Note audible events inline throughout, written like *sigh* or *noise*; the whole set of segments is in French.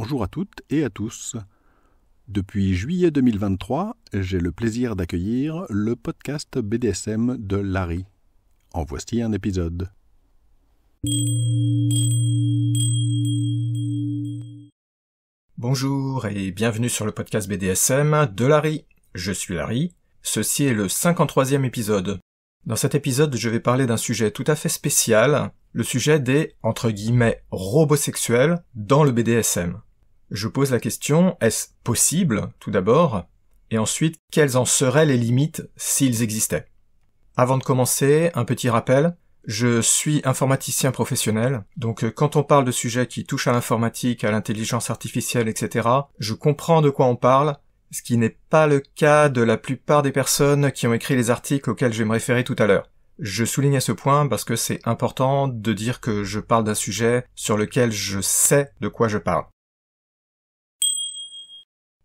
Bonjour à toutes et à tous. Depuis juillet 2023, j'ai le plaisir d'accueillir le podcast BDSM de Larry. En voici un épisode. Bonjour et bienvenue sur le podcast BDSM de Larry. Je suis Larry. Ceci est le 53e épisode. Dans cet épisode, je vais parler d'un sujet tout à fait spécial, le sujet des, entre guillemets, robosexuels dans le BDSM. Je pose la question, est-ce possible, tout d'abord, et ensuite, quelles en seraient les limites s'ils existaient Avant de commencer, un petit rappel. Je suis informaticien professionnel, donc euh, quand on parle de sujets qui touchent à l'informatique, à l'intelligence artificielle, etc., je comprends de quoi on parle, ce qui n'est pas le cas de la plupart des personnes qui ont écrit les articles auxquels je vais me référer tout à l'heure. Je souligne à ce point parce que c'est important de dire que je parle d'un sujet sur lequel je sais de quoi je parle.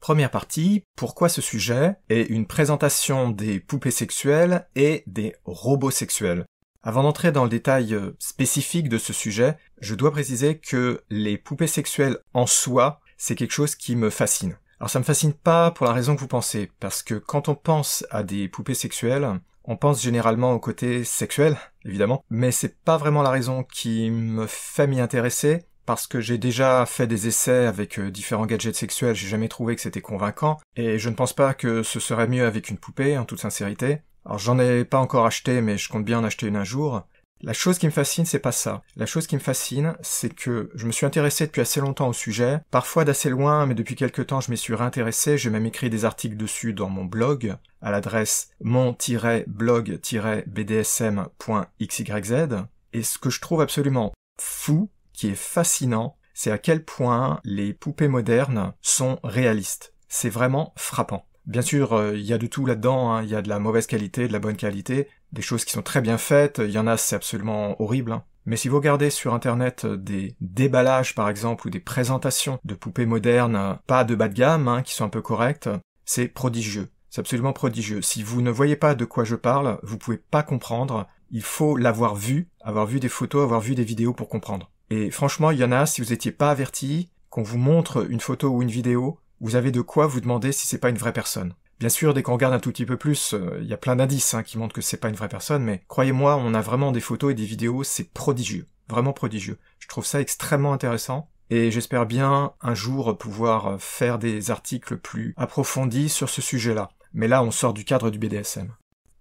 Première partie, pourquoi ce sujet est une présentation des poupées sexuelles et des robots sexuels. Avant d'entrer dans le détail euh, spécifique de ce sujet, je dois préciser que les poupées sexuelles en soi, c'est quelque chose qui me fascine. Alors ça me fascine pas pour la raison que vous pensez, parce que quand on pense à des poupées sexuelles, on pense généralement au côté sexuel, évidemment, mais c'est pas vraiment la raison qui me fait m'y intéresser, parce que j'ai déjà fait des essais avec euh, différents gadgets sexuels, j'ai jamais trouvé que c'était convaincant, et je ne pense pas que ce serait mieux avec une poupée, en toute sincérité. Alors j'en ai pas encore acheté, mais je compte bien en acheter une un jour. La chose qui me fascine, c'est pas ça. La chose qui me fascine, c'est que je me suis intéressé depuis assez longtemps au sujet, parfois d'assez loin, mais depuis quelques temps je m'y suis réintéressé, j'ai même écrit des articles dessus dans mon blog, à l'adresse mon-blog-bdsm.xyz, et ce que je trouve absolument fou, qui est fascinant, c'est à quel point les poupées modernes sont réalistes. C'est vraiment frappant. Bien sûr, euh, il y a de tout là-dedans, hein. il y a de la mauvaise qualité, de la bonne qualité, des choses qui sont très bien faites, il y en a c'est absolument horrible. Hein. Mais si vous regardez sur internet euh, des déballages par exemple ou des présentations de poupées modernes, euh, pas de bas de gamme, hein, qui sont un peu correctes, c'est prodigieux. C'est absolument prodigieux. Si vous ne voyez pas de quoi je parle, vous pouvez pas comprendre. Il faut l'avoir vu, avoir vu des photos, avoir vu des vidéos pour comprendre. Et franchement, il y en a, si vous n'étiez pas averti, qu'on vous montre une photo ou une vidéo, vous avez de quoi vous demander si c'est pas une vraie personne. Bien sûr, dès qu'on regarde un tout petit peu plus, euh, il y a plein d'indices hein, qui montrent que c'est pas une vraie personne, mais croyez-moi, on a vraiment des photos et des vidéos, c'est prodigieux, vraiment prodigieux. Je trouve ça extrêmement intéressant. Et j'espère bien un jour pouvoir euh, faire des articles plus approfondis sur ce sujet-là. Mais là, on sort du cadre du BDSM.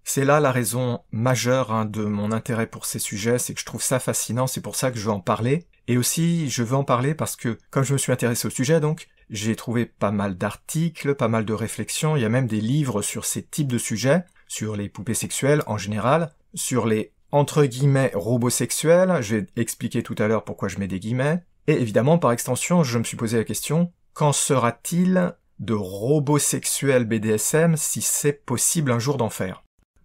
C'est là la raison majeure hein, de mon intérêt pour ces sujets, c'est que je trouve ça fascinant, c'est pour ça que je veux en parler. Et aussi, je veux en parler parce que, comme je me suis intéressé au sujet, donc, j'ai trouvé pas mal d'articles, pas mal de réflexions, il y a même des livres sur ces types de sujets, sur les poupées sexuelles en général, sur les entre guillemets robots sexuels, j'ai expliqué tout à l'heure pourquoi je mets des guillemets, et évidemment, par extension, je me suis posé la question, quand sera-t-il de robots sexuels BDSM si c'est possible un jour d'en faire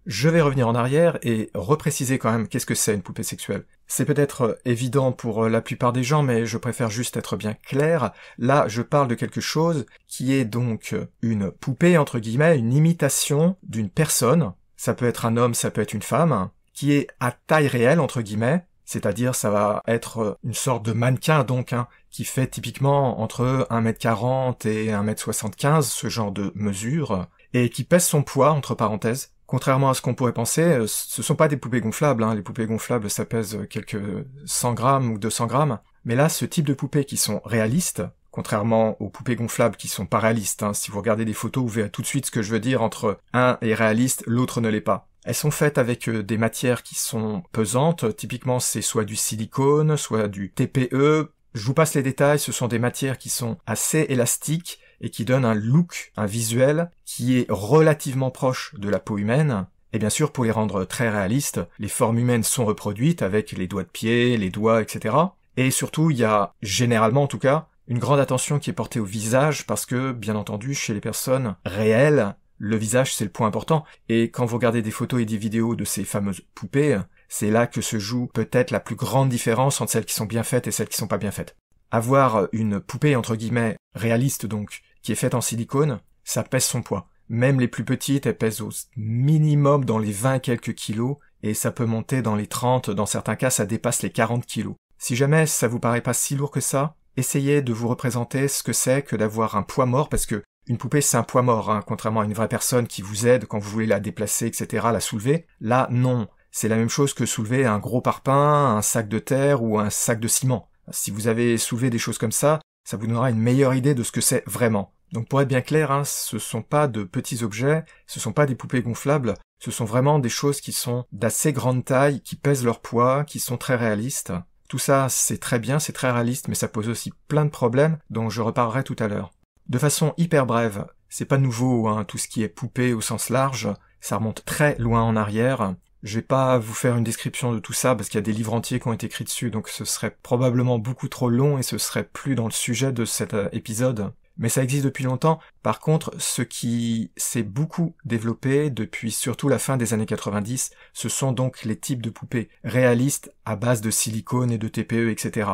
je vais revenir en arrière et repréciser quand même qu'est-ce que c'est une poupée sexuelle. C'est peut-être euh, évident pour euh, la plupart des gens, mais je préfère juste être bien clair. Là, je parle de quelque chose qui est donc euh, une poupée, entre guillemets, une imitation d'une personne. Ça peut être un homme, ça peut être une femme, hein, qui est à taille réelle, entre guillemets. C'est-à-dire, ça va être une sorte de mannequin, donc, hein, qui fait typiquement entre 1m40 et 1m75, ce genre de mesure, et qui pèse son poids, entre parenthèses, Contrairement à ce qu'on pourrait penser, euh, ce sont pas des poupées gonflables. Hein. Les poupées gonflables, ça pèse euh, quelques 100 grammes ou 200 grammes. Mais là, ce type de poupées qui sont réalistes, contrairement aux poupées gonflables qui sont pas réalistes, hein, si vous regardez des photos, vous verrez tout de suite ce que je veux dire entre un est réaliste, l'autre ne l'est pas. Elles sont faites avec euh, des matières qui sont pesantes. Typiquement, c'est soit du silicone, soit du TPE. Je vous passe les détails. Ce sont des matières qui sont assez élastiques et qui donne un look, un visuel qui est relativement proche de la peau humaine. Et bien sûr, pour les rendre très réalistes, les formes humaines sont reproduites avec les doigts de pied, les doigts, etc. Et surtout, il y a généralement en tout cas une grande attention qui est portée au visage parce que, bien entendu, chez les personnes réelles, le visage c'est le point important. Et quand vous regardez des photos et des vidéos de ces fameuses poupées, c'est là que se joue peut-être la plus grande différence entre celles qui sont bien faites et celles qui ne sont pas bien faites. Avoir une poupée entre guillemets réaliste donc qui est faite en silicone, ça pèse son poids. Même les plus petites, elles pèsent au minimum dans les 20 quelques kilos, et ça peut monter dans les 30, dans certains cas ça dépasse les 40 kilos. Si jamais ça vous paraît pas si lourd que ça, essayez de vous représenter ce que c'est que d'avoir un poids mort, parce que une poupée c'est un poids mort, hein, contrairement à une vraie personne qui vous aide quand vous voulez la déplacer, etc., la soulever. Là, non. C'est la même chose que soulever un gros parpaing, un sac de terre ou un sac de ciment. Si vous avez soulevé des choses comme ça, ça vous donnera une meilleure idée de ce que c'est vraiment. Donc pour être bien clair, ce hein, ce sont pas de petits objets, ce sont pas des poupées gonflables, ce sont vraiment des choses qui sont d'assez grande taille, qui pèsent leur poids, qui sont très réalistes. Tout ça, c'est très bien, c'est très réaliste, mais ça pose aussi plein de problèmes dont je reparlerai tout à l'heure. De façon hyper brève, c'est pas nouveau, hein, tout ce qui est poupée au sens large, ça remonte très loin en arrière. Je vais pas vous faire une description de tout ça parce qu'il y a des livres entiers qui ont été écrits dessus, donc ce serait probablement beaucoup trop long et ce serait plus dans le sujet de cet euh, épisode. Mais ça existe depuis longtemps. Par contre, ce qui s'est beaucoup développé depuis surtout la fin des années 90, ce sont donc les types de poupées réalistes à base de silicone et de TPE, etc.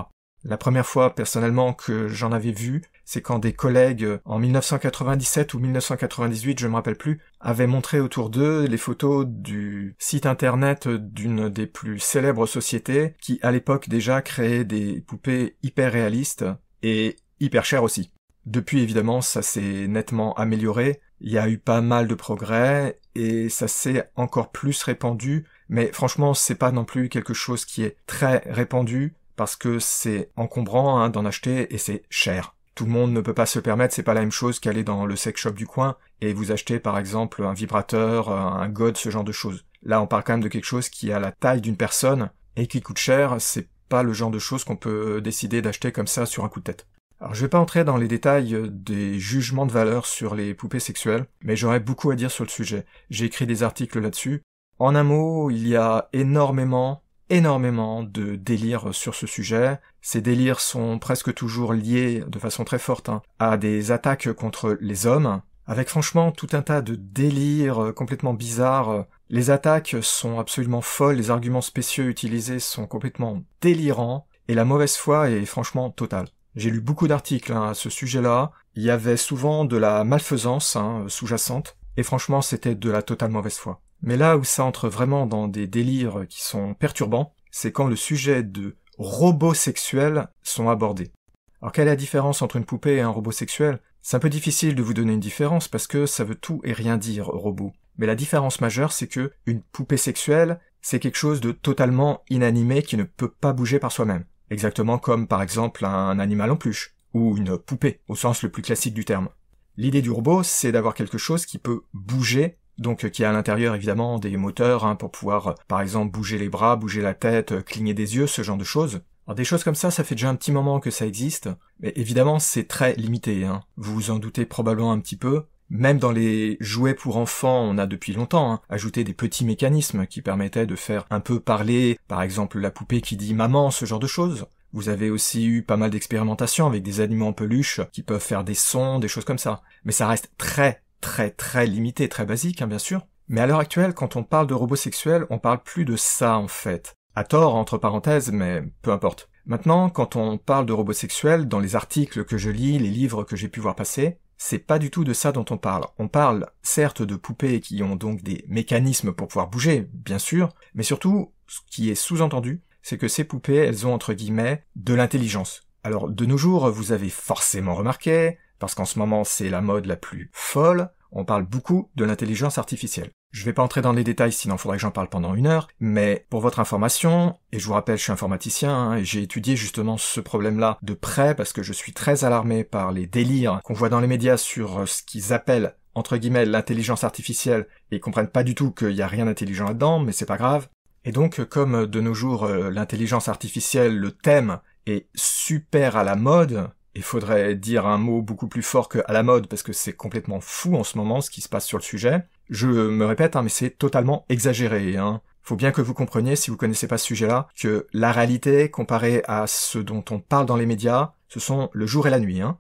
La première fois personnellement que j'en avais vu, c'est quand des collègues euh, en 1997 ou 1998, je me rappelle plus, avaient montré autour d'eux les photos du site internet d'une des plus célèbres sociétés qui à l'époque déjà créait des poupées hyper réalistes et hyper chères aussi. Depuis évidemment, ça s'est nettement amélioré, il y a eu pas mal de progrès et ça s'est encore plus répandu, mais franchement, c'est pas non plus quelque chose qui est très répandu parce que c'est encombrant hein, d'en acheter et c'est cher. Tout le monde ne peut pas se permettre, c'est pas la même chose qu'aller dans le sex shop du coin et vous acheter par exemple un vibrateur, euh, un god, ce genre de choses. Là, on parle quand même de quelque chose qui a la taille d'une personne et qui coûte cher, c'est pas le genre de choses qu'on peut euh, décider d'acheter comme ça sur un coup de tête. Alors je vais pas entrer dans les détails euh, des jugements de valeur sur les poupées sexuelles, mais j'aurais beaucoup à dire sur le sujet. J'ai écrit des articles là-dessus. En un mot, il y a énormément énormément de délires sur ce sujet. Ces délires sont presque toujours liés de façon très forte hein, à des attaques contre les hommes, avec franchement tout un tas de délires complètement bizarres. Les attaques sont absolument folles, les arguments spécieux utilisés sont complètement délirants, et la mauvaise foi est franchement totale. J'ai lu beaucoup d'articles hein, à ce sujet-là, il y avait souvent de la malfaisance hein, sous-jacente, et franchement c'était de la totale mauvaise foi. Mais là où ça entre vraiment dans des délires qui sont perturbants, c'est quand le sujet de robots sexuels sont abordés. Alors quelle est la différence entre une poupée et un robot sexuel C'est un peu difficile de vous donner une différence parce que ça veut tout et rien dire robot. Mais la différence majeure c'est que une poupée sexuelle, c'est quelque chose de totalement inanimé qui ne peut pas bouger par soi-même. Exactement comme par exemple un animal en peluche ou une poupée au sens le plus classique du terme. L'idée du robot, c'est d'avoir quelque chose qui peut bouger donc euh, qui a à l'intérieur évidemment des moteurs hein, pour pouvoir euh, par exemple bouger les bras, bouger la tête, euh, cligner des yeux, ce genre de choses. Alors des choses comme ça, ça fait déjà un petit moment que ça existe, mais évidemment c'est très limité, hein. vous vous en doutez probablement un petit peu. Même dans les jouets pour enfants, on a depuis longtemps hein, ajouté des petits mécanismes qui permettaient de faire un peu parler, par exemple la poupée qui dit maman, ce genre de choses. Vous avez aussi eu pas mal d'expérimentations avec des animaux en peluche qui peuvent faire des sons, des choses comme ça. Mais ça reste très très très limité, très basique, hein, bien sûr. Mais à l'heure actuelle, quand on parle de robots sexuels, on parle plus de ça en fait. À tort, entre parenthèses, mais peu importe. Maintenant, quand on parle de robots sexuels, dans les articles que je lis, les livres que j'ai pu voir passer, c'est pas du tout de ça dont on parle. On parle certes de poupées qui ont donc des mécanismes pour pouvoir bouger, bien sûr, mais surtout, ce qui est sous-entendu, c'est que ces poupées, elles ont entre guillemets de l'intelligence. Alors, de nos jours, vous avez forcément remarqué, parce qu'en ce moment c'est la mode la plus folle, on parle beaucoup de l'intelligence artificielle. Je ne vais pas entrer dans les détails, sinon il faudrait que j'en parle pendant une heure, mais pour votre information, et je vous rappelle, je suis informaticien, hein, et j'ai étudié justement ce problème-là de près, parce que je suis très alarmé par les délires qu'on voit dans les médias sur euh, ce qu'ils appellent entre guillemets l'intelligence artificielle, et ils comprennent pas du tout qu'il n'y a rien d'intelligent là-dedans, mais c'est pas grave. Et donc, euh, comme euh, de nos jours l'intelligence artificielle, le thème est super à la mode, il faudrait dire un mot beaucoup plus fort que à la mode parce que c'est complètement fou en ce moment ce qui se passe sur le sujet. Je me répète, hein, mais c'est totalement exagéré. Hein. Faut bien que vous compreniez, si vous connaissez pas ce sujet-là, que la réalité comparée à ce dont on parle dans les médias, ce sont le jour et la nuit. Hein.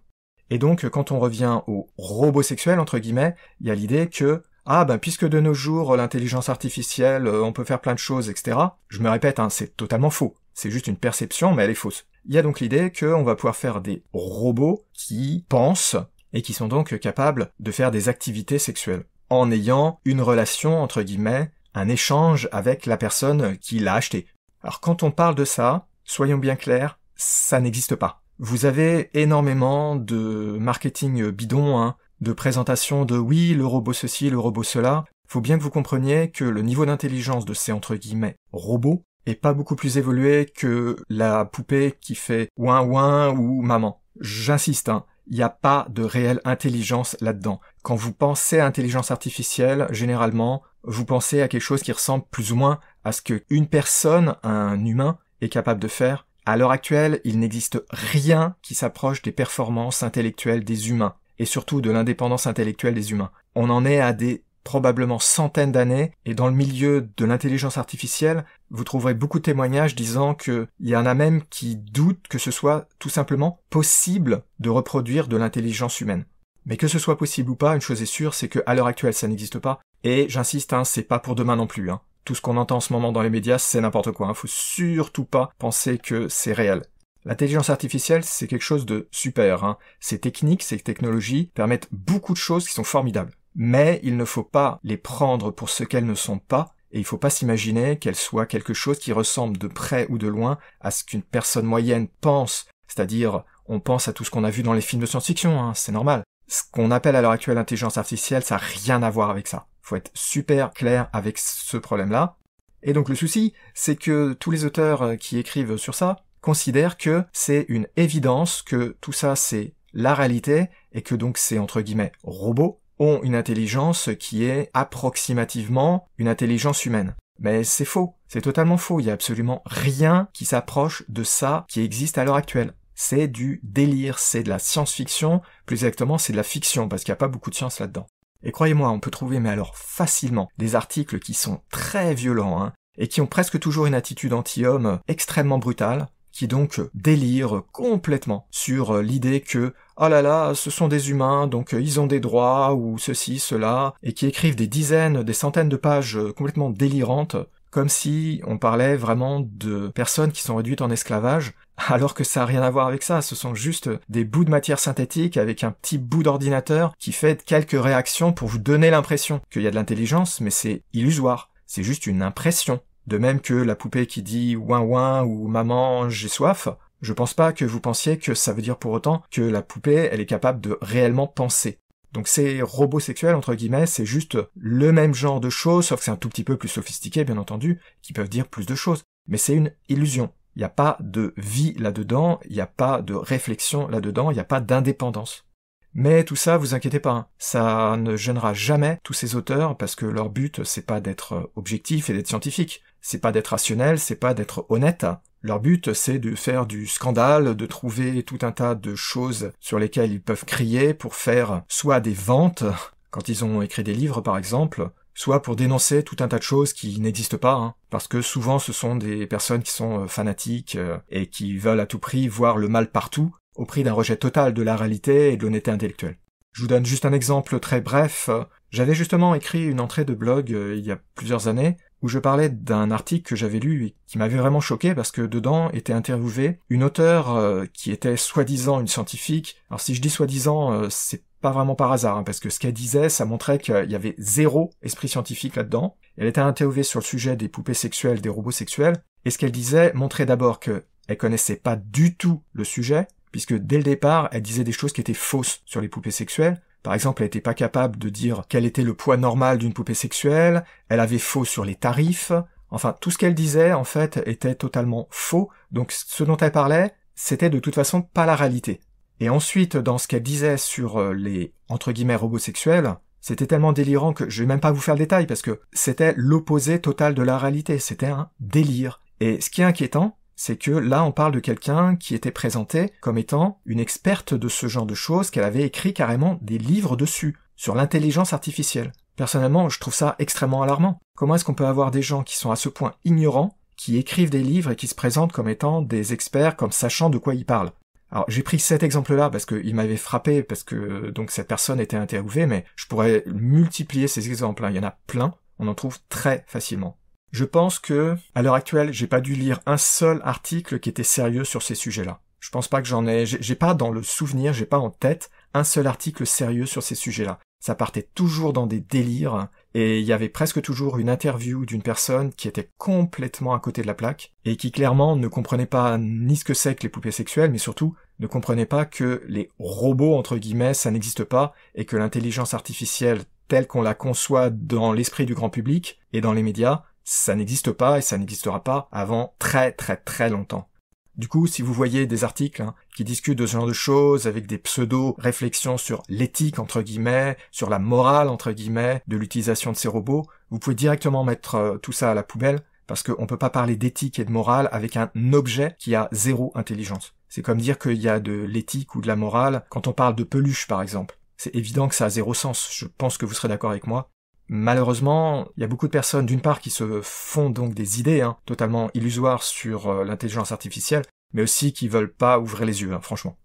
Et donc, quand on revient au robot sexuel entre guillemets, il y a l'idée que ah ben puisque de nos jours l'intelligence artificielle, euh, on peut faire plein de choses, etc. Je me répète, hein, c'est totalement faux. C'est juste une perception, mais elle est fausse il y a donc l'idée qu'on va pouvoir faire des robots qui pensent et qui sont donc capables de faire des activités sexuelles en ayant une relation entre guillemets, un échange avec la personne qui l'a acheté. Alors quand on parle de ça, soyons bien clairs, ça n'existe pas. Vous avez énormément de marketing bidon, hein, de présentation de oui, le robot ceci, le robot cela. Faut bien que vous compreniez que le niveau d'intelligence de ces entre guillemets robots et pas beaucoup plus évolué que la poupée qui fait ouin ouin ou maman. J'insiste, hein, il n'y a pas de réelle intelligence là-dedans. Quand vous pensez à intelligence artificielle, généralement, vous pensez à quelque chose qui ressemble plus ou moins à ce qu'une personne, un humain, est capable de faire. À l'heure actuelle, il n'existe rien qui s'approche des performances intellectuelles des humains, et surtout de l'indépendance intellectuelle des humains. On en est à des probablement centaines d'années, et dans le milieu de l'intelligence artificielle, vous trouverez beaucoup de témoignages disant qu'il y en a même qui doutent que ce soit tout simplement possible de reproduire de l'intelligence humaine. Mais que ce soit possible ou pas, une chose est sûre, c'est qu'à l'heure actuelle ça n'existe pas, et j'insiste, hein, c'est pas pour demain non plus. Hein. Tout ce qu'on entend en ce moment dans les médias, c'est n'importe quoi, hein. faut surtout pas penser que c'est réel. L'intelligence artificielle, c'est quelque chose de super. Hein. Ces techniques, ces technologies permettent beaucoup de choses qui sont formidables mais il ne faut pas les prendre pour ce qu'elles ne sont pas, et il ne faut pas s'imaginer qu'elles soient quelque chose qui ressemble de près ou de loin à ce qu'une personne moyenne pense, c'est-à-dire on pense à tout ce qu'on a vu dans les films de science-fiction, hein, c'est normal. Ce qu'on appelle à l'heure actuelle intelligence artificielle, ça n'a rien à voir avec ça. Faut être super clair avec ce problème-là. Et donc le souci, c'est que tous les auteurs euh, qui écrivent sur ça considèrent que c'est une évidence que tout ça c'est la réalité et que donc c'est entre guillemets robot ont une intelligence qui est approximativement une intelligence humaine. Mais c'est faux, c'est totalement faux, il n'y a absolument rien qui s'approche de ça qui existe à l'heure actuelle. C'est du délire, c'est de la science-fiction, plus exactement c'est de la fiction, parce qu'il n'y a pas beaucoup de science là-dedans. Et croyez-moi, on peut trouver, mais alors facilement, des articles qui sont très violents, hein, et qui ont presque toujours une attitude anti-homme extrêmement brutale, qui donc délire complètement sur euh, l'idée que ah là là, ce sont des humains, donc euh, ils ont des droits, ou ceci, cela, et qui écrivent des dizaines, des centaines de pages euh, complètement délirantes, comme si on parlait vraiment de personnes qui sont réduites en esclavage, *laughs* alors que ça n'a rien à voir avec ça, ce sont juste des bouts de matière synthétique avec un petit bout d'ordinateur qui fait quelques réactions pour vous donner l'impression qu'il y a de l'intelligence, mais c'est illusoire, c'est juste une impression de même que la poupée qui dit ouin ouin ou maman j'ai soif, je pense pas que vous pensiez que ça veut dire pour autant que la poupée elle est capable de réellement penser. Donc ces robots sexuels, entre guillemets, c'est juste le même genre de choses, sauf que c'est un tout petit peu plus sophistiqué, bien entendu, qui peuvent dire plus de choses. Mais c'est une illusion. Il n'y a pas de vie là-dedans, il n'y a pas de réflexion là-dedans, il n'y a pas d'indépendance. Mais tout ça, vous inquiétez pas, hein. ça ne gênera jamais tous ces auteurs parce que leur but c'est pas d'être objectif et d'être scientifique. C'est pas d'être rationnel, c'est pas d'être honnête. Leur but, c'est de faire du scandale, de trouver tout un tas de choses sur lesquelles ils peuvent crier pour faire soit des ventes, quand ils ont écrit des livres par exemple, soit pour dénoncer tout un tas de choses qui n'existent pas, hein. parce que souvent ce sont des personnes qui sont euh, fanatiques euh, et qui veulent à tout prix voir le mal partout, au prix d'un rejet total de la réalité et de l'honnêteté intellectuelle. Je vous donne juste un exemple très bref. J'avais justement écrit une entrée de blog euh, il y a plusieurs années où je parlais d'un article que j'avais lu et qui m'avait vraiment choqué parce que dedans était interviewée une auteure euh, qui était soi-disant une scientifique. Alors si je dis soi-disant, euh, c'est pas vraiment par hasard, hein, parce que ce qu'elle disait, ça montrait qu'il y avait zéro esprit scientifique là-dedans. Elle était interviewée sur le sujet des poupées sexuelles, des robots sexuels, et ce qu'elle disait montrait d'abord qu'elle connaissait pas du tout le sujet, puisque dès le départ, elle disait des choses qui étaient fausses sur les poupées sexuelles, par exemple, elle n'était pas capable de dire quel était le poids normal d'une poupée sexuelle, elle avait faux sur les tarifs, enfin tout ce qu'elle disait en fait était totalement faux, donc ce dont elle parlait, c'était de toute façon pas la réalité. Et ensuite, dans ce qu'elle disait sur euh, les entre guillemets robots sexuels, c'était tellement délirant que je vais même pas vous faire le détail parce que c'était l'opposé total de la réalité, c'était un délire. Et ce qui est inquiétant, c'est que là on parle de quelqu'un qui était présenté comme étant une experte de ce genre de choses, qu'elle avait écrit carrément des livres dessus, sur l'intelligence artificielle. Personnellement, je trouve ça extrêmement alarmant. Comment est-ce qu'on peut avoir des gens qui sont à ce point ignorants, qui écrivent des livres et qui se présentent comme étant des experts, comme sachant de quoi ils parlent alors j'ai pris cet exemple-là parce qu'il m'avait frappé, parce que donc cette personne était interrogée, mais je pourrais multiplier ces exemples. Hein. Il y en a plein, on en trouve très facilement. Je pense que, à l'heure actuelle, j'ai pas dû lire un seul article qui était sérieux sur ces sujets-là. Je pense pas que j'en ai, j'ai pas dans le souvenir, j'ai pas en tête un seul article sérieux sur ces sujets-là. Ça partait toujours dans des délires et il y avait presque toujours une interview d'une personne qui était complètement à côté de la plaque et qui clairement ne comprenait pas ni ce que c'est que les poupées sexuelles, mais surtout ne comprenait pas que les robots, entre guillemets, ça n'existe pas et que l'intelligence artificielle telle qu'on la conçoit dans l'esprit du grand public et dans les médias, ça n'existe pas et ça n'existera pas avant très très très longtemps. Du coup, si vous voyez des articles hein, qui discutent de ce genre de choses avec des pseudo-réflexions sur l'éthique entre guillemets, sur la morale entre guillemets de l'utilisation de ces robots, vous pouvez directement mettre euh, tout ça à la poubelle parce qu'on ne peut pas parler d'éthique et de morale avec un objet qui a zéro intelligence. C'est comme dire qu'il y a de l'éthique ou de la morale quand on parle de peluche par exemple. C'est évident que ça a zéro sens, je pense que vous serez d'accord avec moi. Malheureusement, il y a beaucoup de personnes, d'une part, qui se font donc des idées hein, totalement illusoires sur euh, l'intelligence artificielle, mais aussi qui veulent pas ouvrir les yeux, hein, franchement.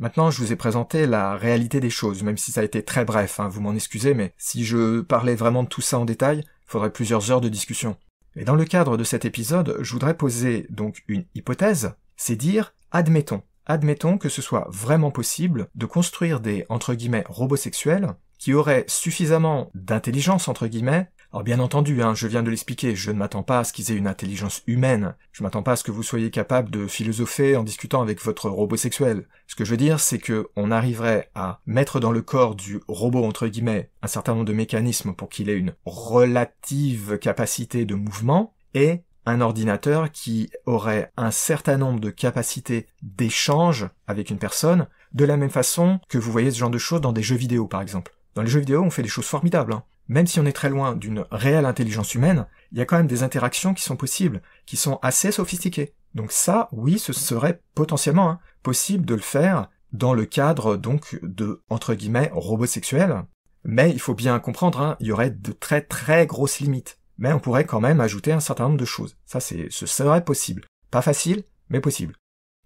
Maintenant, je vous ai présenté la réalité des choses, même si ça a été très bref, hein, vous m'en excusez, mais si je parlais vraiment de tout ça en détail, il faudrait plusieurs heures de discussion. Et dans le cadre de cet épisode, je voudrais poser donc une hypothèse, c'est dire, admettons, admettons que ce soit vraiment possible de construire des, entre guillemets, robots sexuels, qui aurait suffisamment d'intelligence, entre guillemets, alors bien entendu, hein, je viens de l'expliquer, je ne m'attends pas à ce qu'ils aient une intelligence humaine, je m'attends pas à ce que vous soyez capable de philosopher en discutant avec votre robot sexuel. Ce que je veux dire, c'est que on arriverait à mettre dans le corps du robot, entre guillemets, un certain nombre de mécanismes pour qu'il ait une relative capacité de mouvement, et un ordinateur qui aurait un certain nombre de capacités d'échange avec une personne, de la même façon que vous voyez ce genre de choses dans des jeux vidéo par exemple. Dans les jeux vidéo, on fait des choses formidables. Hein. Même si on est très loin d'une réelle intelligence humaine, il y a quand même des interactions qui sont possibles, qui sont assez sophistiquées. Donc ça, oui, ce serait potentiellement hein, possible de le faire dans le cadre donc de entre guillemets robots sexuels. Mais il faut bien comprendre, hein, il y aurait de très très grosses limites. Mais on pourrait quand même ajouter un certain nombre de choses. Ça, c'est ce serait possible. Pas facile, mais possible.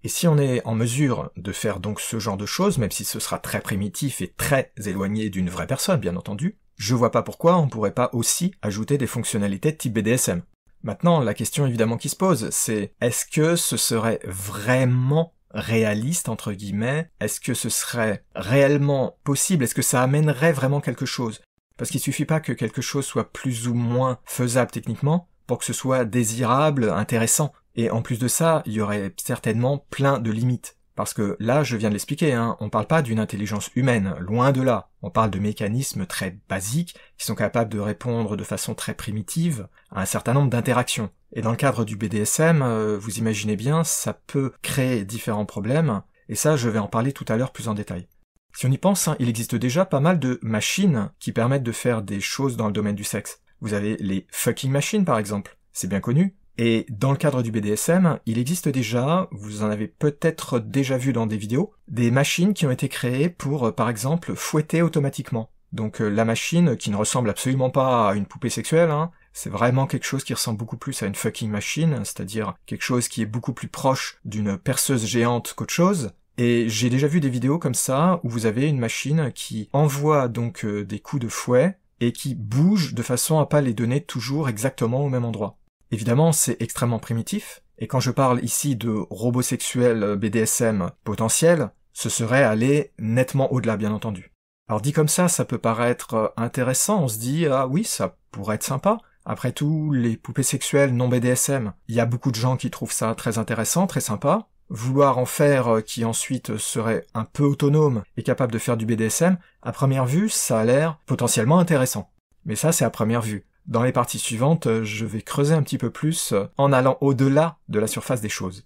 Et si on est en mesure de faire donc ce genre de choses, même si ce sera très primitif et très éloigné d'une vraie personne, bien entendu, je vois pas pourquoi on pourrait pas aussi ajouter des fonctionnalités de type BDSM. Maintenant, la question évidemment qui se pose, c'est est-ce que ce serait vraiment réaliste entre guillemets Est-ce que ce serait réellement possible Est-ce que ça amènerait vraiment quelque chose Parce qu'il suffit pas que quelque chose soit plus ou moins faisable techniquement pour que ce soit désirable, intéressant. Et en plus de ça, il y aurait certainement plein de limites. Parce que là, je viens de l'expliquer, hein, on parle pas d'une intelligence humaine, loin de là. On parle de mécanismes très basiques qui sont capables de répondre de façon très primitive à un certain nombre d'interactions. Et dans le cadre du BDSM, euh, vous imaginez bien, ça peut créer différents problèmes, et ça, je vais en parler tout à l'heure plus en détail. Si on y pense, hein, il existe déjà pas mal de machines qui permettent de faire des choses dans le domaine du sexe. Vous avez les fucking machines par exemple, c'est bien connu, et dans le cadre du BDSM, il existe déjà, vous en avez peut-être déjà vu dans des vidéos, des machines qui ont été créées pour, euh, par exemple, fouetter automatiquement. Donc euh, la machine, qui ne ressemble absolument pas à une poupée sexuelle, hein, c'est vraiment quelque chose qui ressemble beaucoup plus à une fucking machine, c'est-à-dire quelque chose qui est beaucoup plus proche d'une perceuse géante qu'autre chose. Et j'ai déjà vu des vidéos comme ça où vous avez une machine qui envoie donc euh, des coups de fouet et qui bouge de façon à pas les donner toujours exactement au même endroit. Évidemment, c'est extrêmement primitif, et quand je parle ici de robots sexuels euh, BDSM potentiels, ce serait aller nettement au-delà, bien entendu. Alors dit comme ça, ça peut paraître euh, intéressant, on se dit, ah oui, ça pourrait être sympa. Après tout, les poupées sexuelles non BDSM, il y a beaucoup de gens qui trouvent ça très intéressant, très sympa. Vouloir en faire euh, qui ensuite serait un peu autonome et capable de faire du BDSM, à première vue, ça a l'air potentiellement intéressant. Mais ça, c'est à première vue. Dans les parties suivantes, je vais creuser un petit peu plus en allant au-delà de la surface des choses.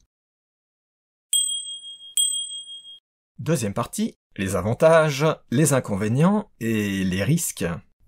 Deuxième partie, les avantages, les inconvénients et les risques.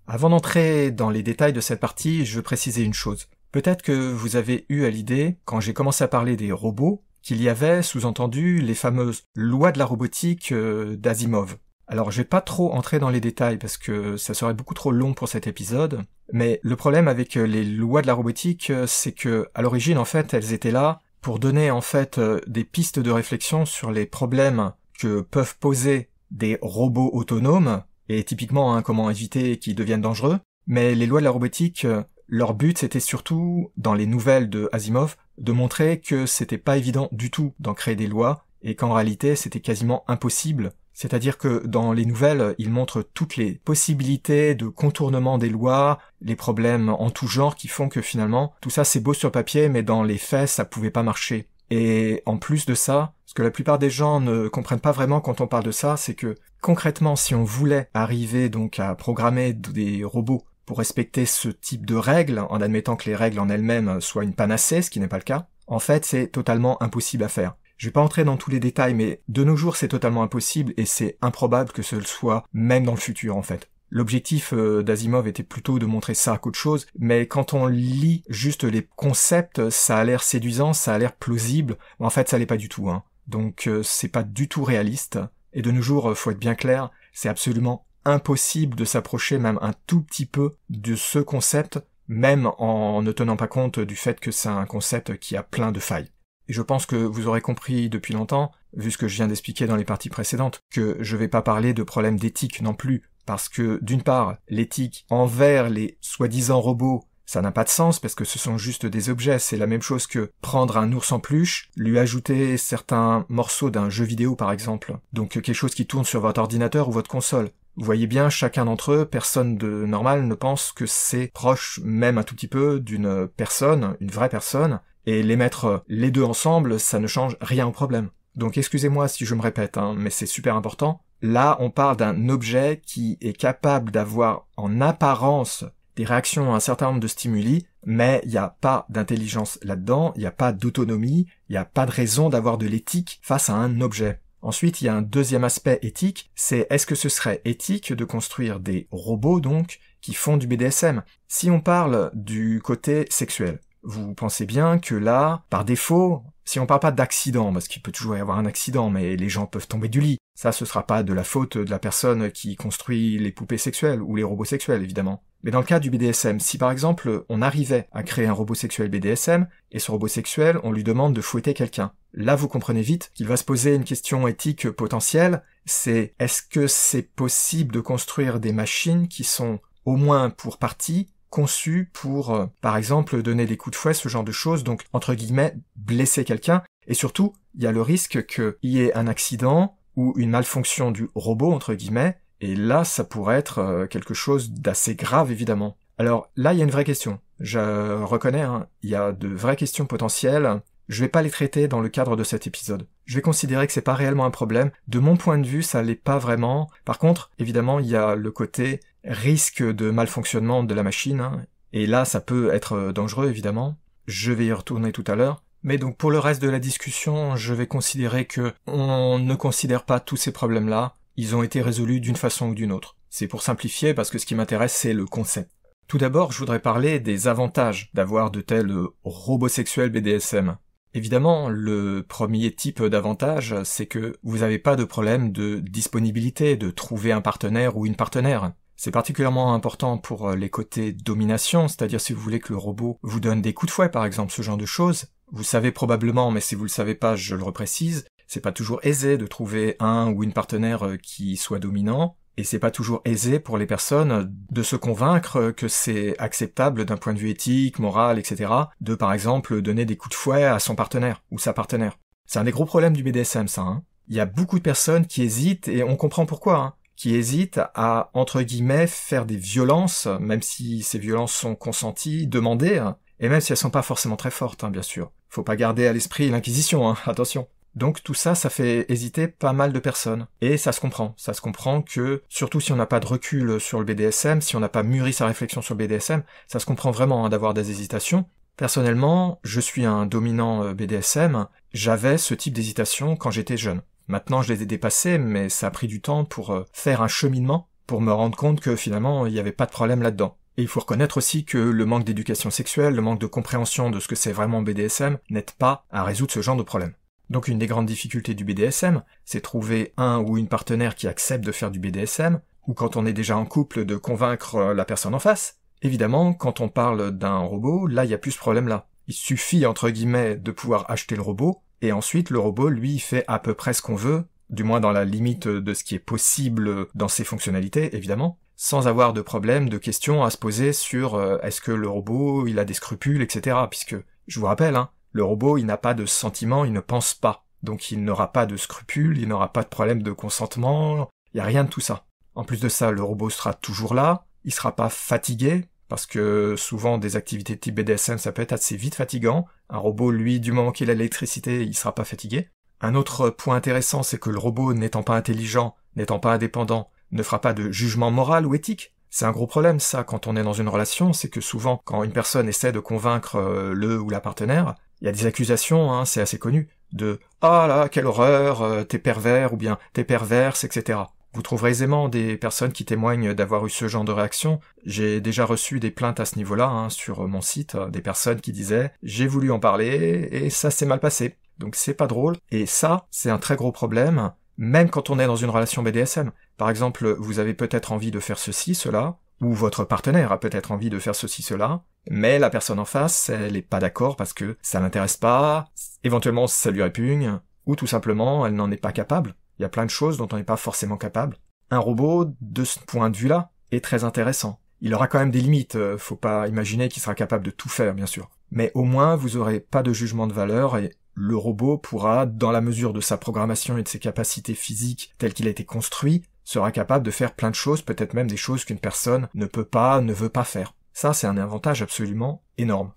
Avant d'entrer dans les détails de cette partie, je veux préciser une chose. Peut-être que vous avez eu à l'idée, quand j'ai commencé à parler des robots, qu'il y avait sous-entendu les fameuses lois de la robotique euh, d'Asimov. Alors je vais pas trop entrer dans les détails parce que ça serait beaucoup trop long pour cet épisode, mais le problème avec euh, les lois de la robotique, euh, c'est que à l'origine en fait elles étaient là pour donner en fait euh, des pistes de réflexion sur les problèmes que peuvent poser des robots autonomes et typiquement hein, comment éviter qu'ils deviennent dangereux. Mais les lois de la robotique, leur but c'était surtout dans les nouvelles de Asimov de montrer que c'était pas évident du tout d'en créer des lois et qu'en réalité c'était quasiment impossible c'est-à-dire que dans les nouvelles, il montre toutes les possibilités de contournement des lois, les problèmes en tout genre qui font que finalement, tout ça c'est beau sur papier, mais dans les faits, ça pouvait pas marcher. Et en plus de ça, ce que la plupart des gens ne comprennent pas vraiment quand on parle de ça, c'est que concrètement, si on voulait arriver donc à programmer des robots pour respecter ce type de règles, en admettant que les règles en elles-mêmes soient une panacée, ce qui n'est pas le cas, en fait, c'est totalement impossible à faire. Je vais pas entrer dans tous les détails, mais de nos jours, c'est totalement impossible et c'est improbable que ce le soit, même dans le futur, en fait. L'objectif euh, d'Asimov était plutôt de montrer ça qu'autre chose, mais quand on lit juste les concepts, ça a l'air séduisant, ça a l'air plausible, mais en fait ça l'est pas du tout. Hein. Donc euh, c'est pas du tout réaliste, et de nos jours, euh, faut être bien clair, c'est absolument impossible de s'approcher même un tout petit peu de ce concept, même en ne tenant pas compte du fait que c'est un concept qui a plein de failles. Et Je pense que vous aurez compris depuis longtemps, vu ce que je viens d'expliquer dans les parties précédentes, que je vais pas parler de problème d'éthique non plus, parce que d'une part, l'éthique envers les soi-disant robots ça n'a pas de sens parce que ce sont juste des objets. C'est la même chose que prendre un ours en peluche, lui ajouter certains morceaux d'un jeu vidéo par exemple. Donc quelque chose qui tourne sur votre ordinateur ou votre console. Vous voyez bien, chacun d'entre eux, personne de normal ne pense que c'est proche même un tout petit peu d'une personne, une vraie personne, et les mettre euh, les deux ensemble, ça ne change rien au problème. Donc excusez-moi si je me répète, hein, mais c'est super important. Là, on parle d'un objet qui est capable d'avoir en apparence des réactions à un certain nombre de stimuli, mais il n'y a pas d'intelligence là-dedans, il n'y a pas d'autonomie, il n'y a pas de raison d'avoir de l'éthique face à un objet. Ensuite, il y a un deuxième aspect éthique, c'est est-ce que ce serait éthique de construire des robots, donc, qui font du BDSM Si on parle du côté sexuel, vous pensez bien que là, par défaut, si on parle pas d'accident, parce qu'il peut toujours y avoir un accident, mais les gens peuvent tomber du lit. Ça, ce sera pas de la faute de la personne qui construit les poupées sexuelles ou les robots sexuels, évidemment. Mais dans le cas du BDSM, si par exemple on arrivait à créer un robot sexuel BDSM, et ce robot sexuel, on lui demande de fouetter quelqu'un, là vous comprenez vite qu'il va se poser une question éthique potentielle, c'est est-ce que c'est possible de construire des machines qui sont, au moins pour partie, conçu pour, euh, par exemple, donner des coups de fouet, ce genre de choses, donc entre guillemets, blesser quelqu'un. Et surtout, il y a le risque qu'il y ait un accident ou une malfonction du robot, entre guillemets, et là, ça pourrait être euh, quelque chose d'assez grave, évidemment. Alors là, il y a une vraie question. Je reconnais, hein, il y a de vraies questions potentielles. Je vais pas les traiter dans le cadre de cet épisode. Je vais considérer que c'est pas réellement un problème. De mon point de vue, ça l'est pas vraiment. Par contre, évidemment, il y a le côté risque de malfonctionnement de la machine, hein. et là ça peut être euh, dangereux évidemment. Je vais y retourner tout à l'heure. Mais donc pour le reste de la discussion, je vais considérer que on ne considère pas tous ces problèmes-là, ils ont été résolus d'une façon ou d'une autre. C'est pour simplifier parce que ce qui m'intéresse c'est le concept. Tout d'abord, je voudrais parler des avantages d'avoir de tels euh, robots sexuels BDSM. Évidemment, le premier type d'avantage, c'est que vous n'avez pas de problème de disponibilité, de trouver un partenaire ou une partenaire. C'est particulièrement important pour euh, les côtés domination, c'est-à-dire si vous voulez que le robot vous donne des coups de fouet par exemple, ce genre de choses. Vous savez probablement, mais si vous le savez pas, je le reprécise, c'est pas toujours aisé de trouver un ou une partenaire euh, qui soit dominant, et c'est pas toujours aisé pour les personnes euh, de se convaincre que c'est acceptable d'un point de vue éthique, moral, etc., de par exemple donner des coups de fouet à son partenaire ou sa partenaire. C'est un des gros problèmes du BDSM, ça. Hein. Il y a beaucoup de personnes qui hésitent et on comprend pourquoi. Hein qui hésitent à, entre guillemets, faire des violences, même si ces violences sont consenties, demandées, hein, et même si elles sont pas forcément très fortes, hein, bien sûr. Faut pas garder à l'esprit l'Inquisition, hein, *laughs* attention. Donc tout ça, ça fait hésiter pas mal de personnes. Et ça se comprend. Ça se comprend que, surtout si on n'a pas de recul sur le BDSM, si on n'a pas mûri sa réflexion sur le BDSM, ça se comprend vraiment hein, d'avoir des hésitations. Personnellement, je suis un dominant euh, BDSM, j'avais ce type d'hésitation quand j'étais jeune. Maintenant, je les ai dépassés, mais ça a pris du temps pour euh, faire un cheminement, pour me rendre compte que finalement, il n'y avait pas de problème là-dedans. Et il faut reconnaître aussi que le manque d'éducation sexuelle, le manque de compréhension de ce que c'est vraiment BDSM n'aide pas à résoudre ce genre de problème. Donc une des grandes difficultés du BDSM, c'est trouver un ou une partenaire qui accepte de faire du BDSM, ou quand on est déjà en couple de convaincre euh, la personne en face. Évidemment, quand on parle d'un robot, là il y a plus ce problème là. Il suffit entre guillemets de pouvoir acheter le robot, et ensuite, le robot, lui, fait à peu près ce qu'on veut, du moins dans la limite de ce qui est possible dans ses fonctionnalités, évidemment, sans avoir de problème, de questions à se poser sur euh, est-ce que le robot, il a des scrupules, etc. Puisque, je vous rappelle, hein, le robot, il n'a pas de sentiments, il ne pense pas. Donc il n'aura pas de scrupules, il n'aura pas de problème de consentement, il n'y a rien de tout ça. En plus de ça, le robot sera toujours là, il sera pas fatigué, parce que souvent des activités type BDSM, ça peut être assez vite fatigant. Un robot, lui, du moment qu'il a l'électricité, il sera pas fatigué. Un autre point intéressant, c'est que le robot, n'étant pas intelligent, n'étant pas indépendant, ne fera pas de jugement moral ou éthique. C'est un gros problème, ça, quand on est dans une relation, c'est que souvent, quand une personne essaie de convaincre euh, le ou la partenaire, il y a des accusations, hein, c'est assez connu, de « Ah là, quelle horreur, euh, t'es pervers » ou bien « t'es perverse », etc. Vous trouverez aisément des personnes qui témoignent d'avoir eu ce genre de réaction. J'ai déjà reçu des plaintes à ce niveau-là hein, sur mon site, hein, des personnes qui disaient j'ai voulu en parler et ça s'est mal passé. Donc c'est pas drôle. Et ça, c'est un très gros problème, même quand on est dans une relation BDSM. Par exemple, vous avez peut-être envie de faire ceci, cela, ou votre partenaire a peut-être envie de faire ceci, cela, mais la personne en face, elle n'est pas d'accord parce que ça l'intéresse pas, éventuellement ça lui répugne, ou tout simplement elle n'en est pas capable. Il y a plein de choses dont on n'est pas forcément capable. Un robot, de ce point de vue-là, est très intéressant. Il aura quand même des limites, euh, faut pas imaginer qu'il sera capable de tout faire, bien sûr. Mais au moins, vous aurez pas de jugement de valeur et le robot pourra, dans la mesure de sa programmation et de ses capacités physiques telles qu'il a été construit, sera capable de faire plein de choses, peut-être même des choses qu'une personne ne peut pas, ne veut pas faire. Ça, c'est un avantage absolument énorme.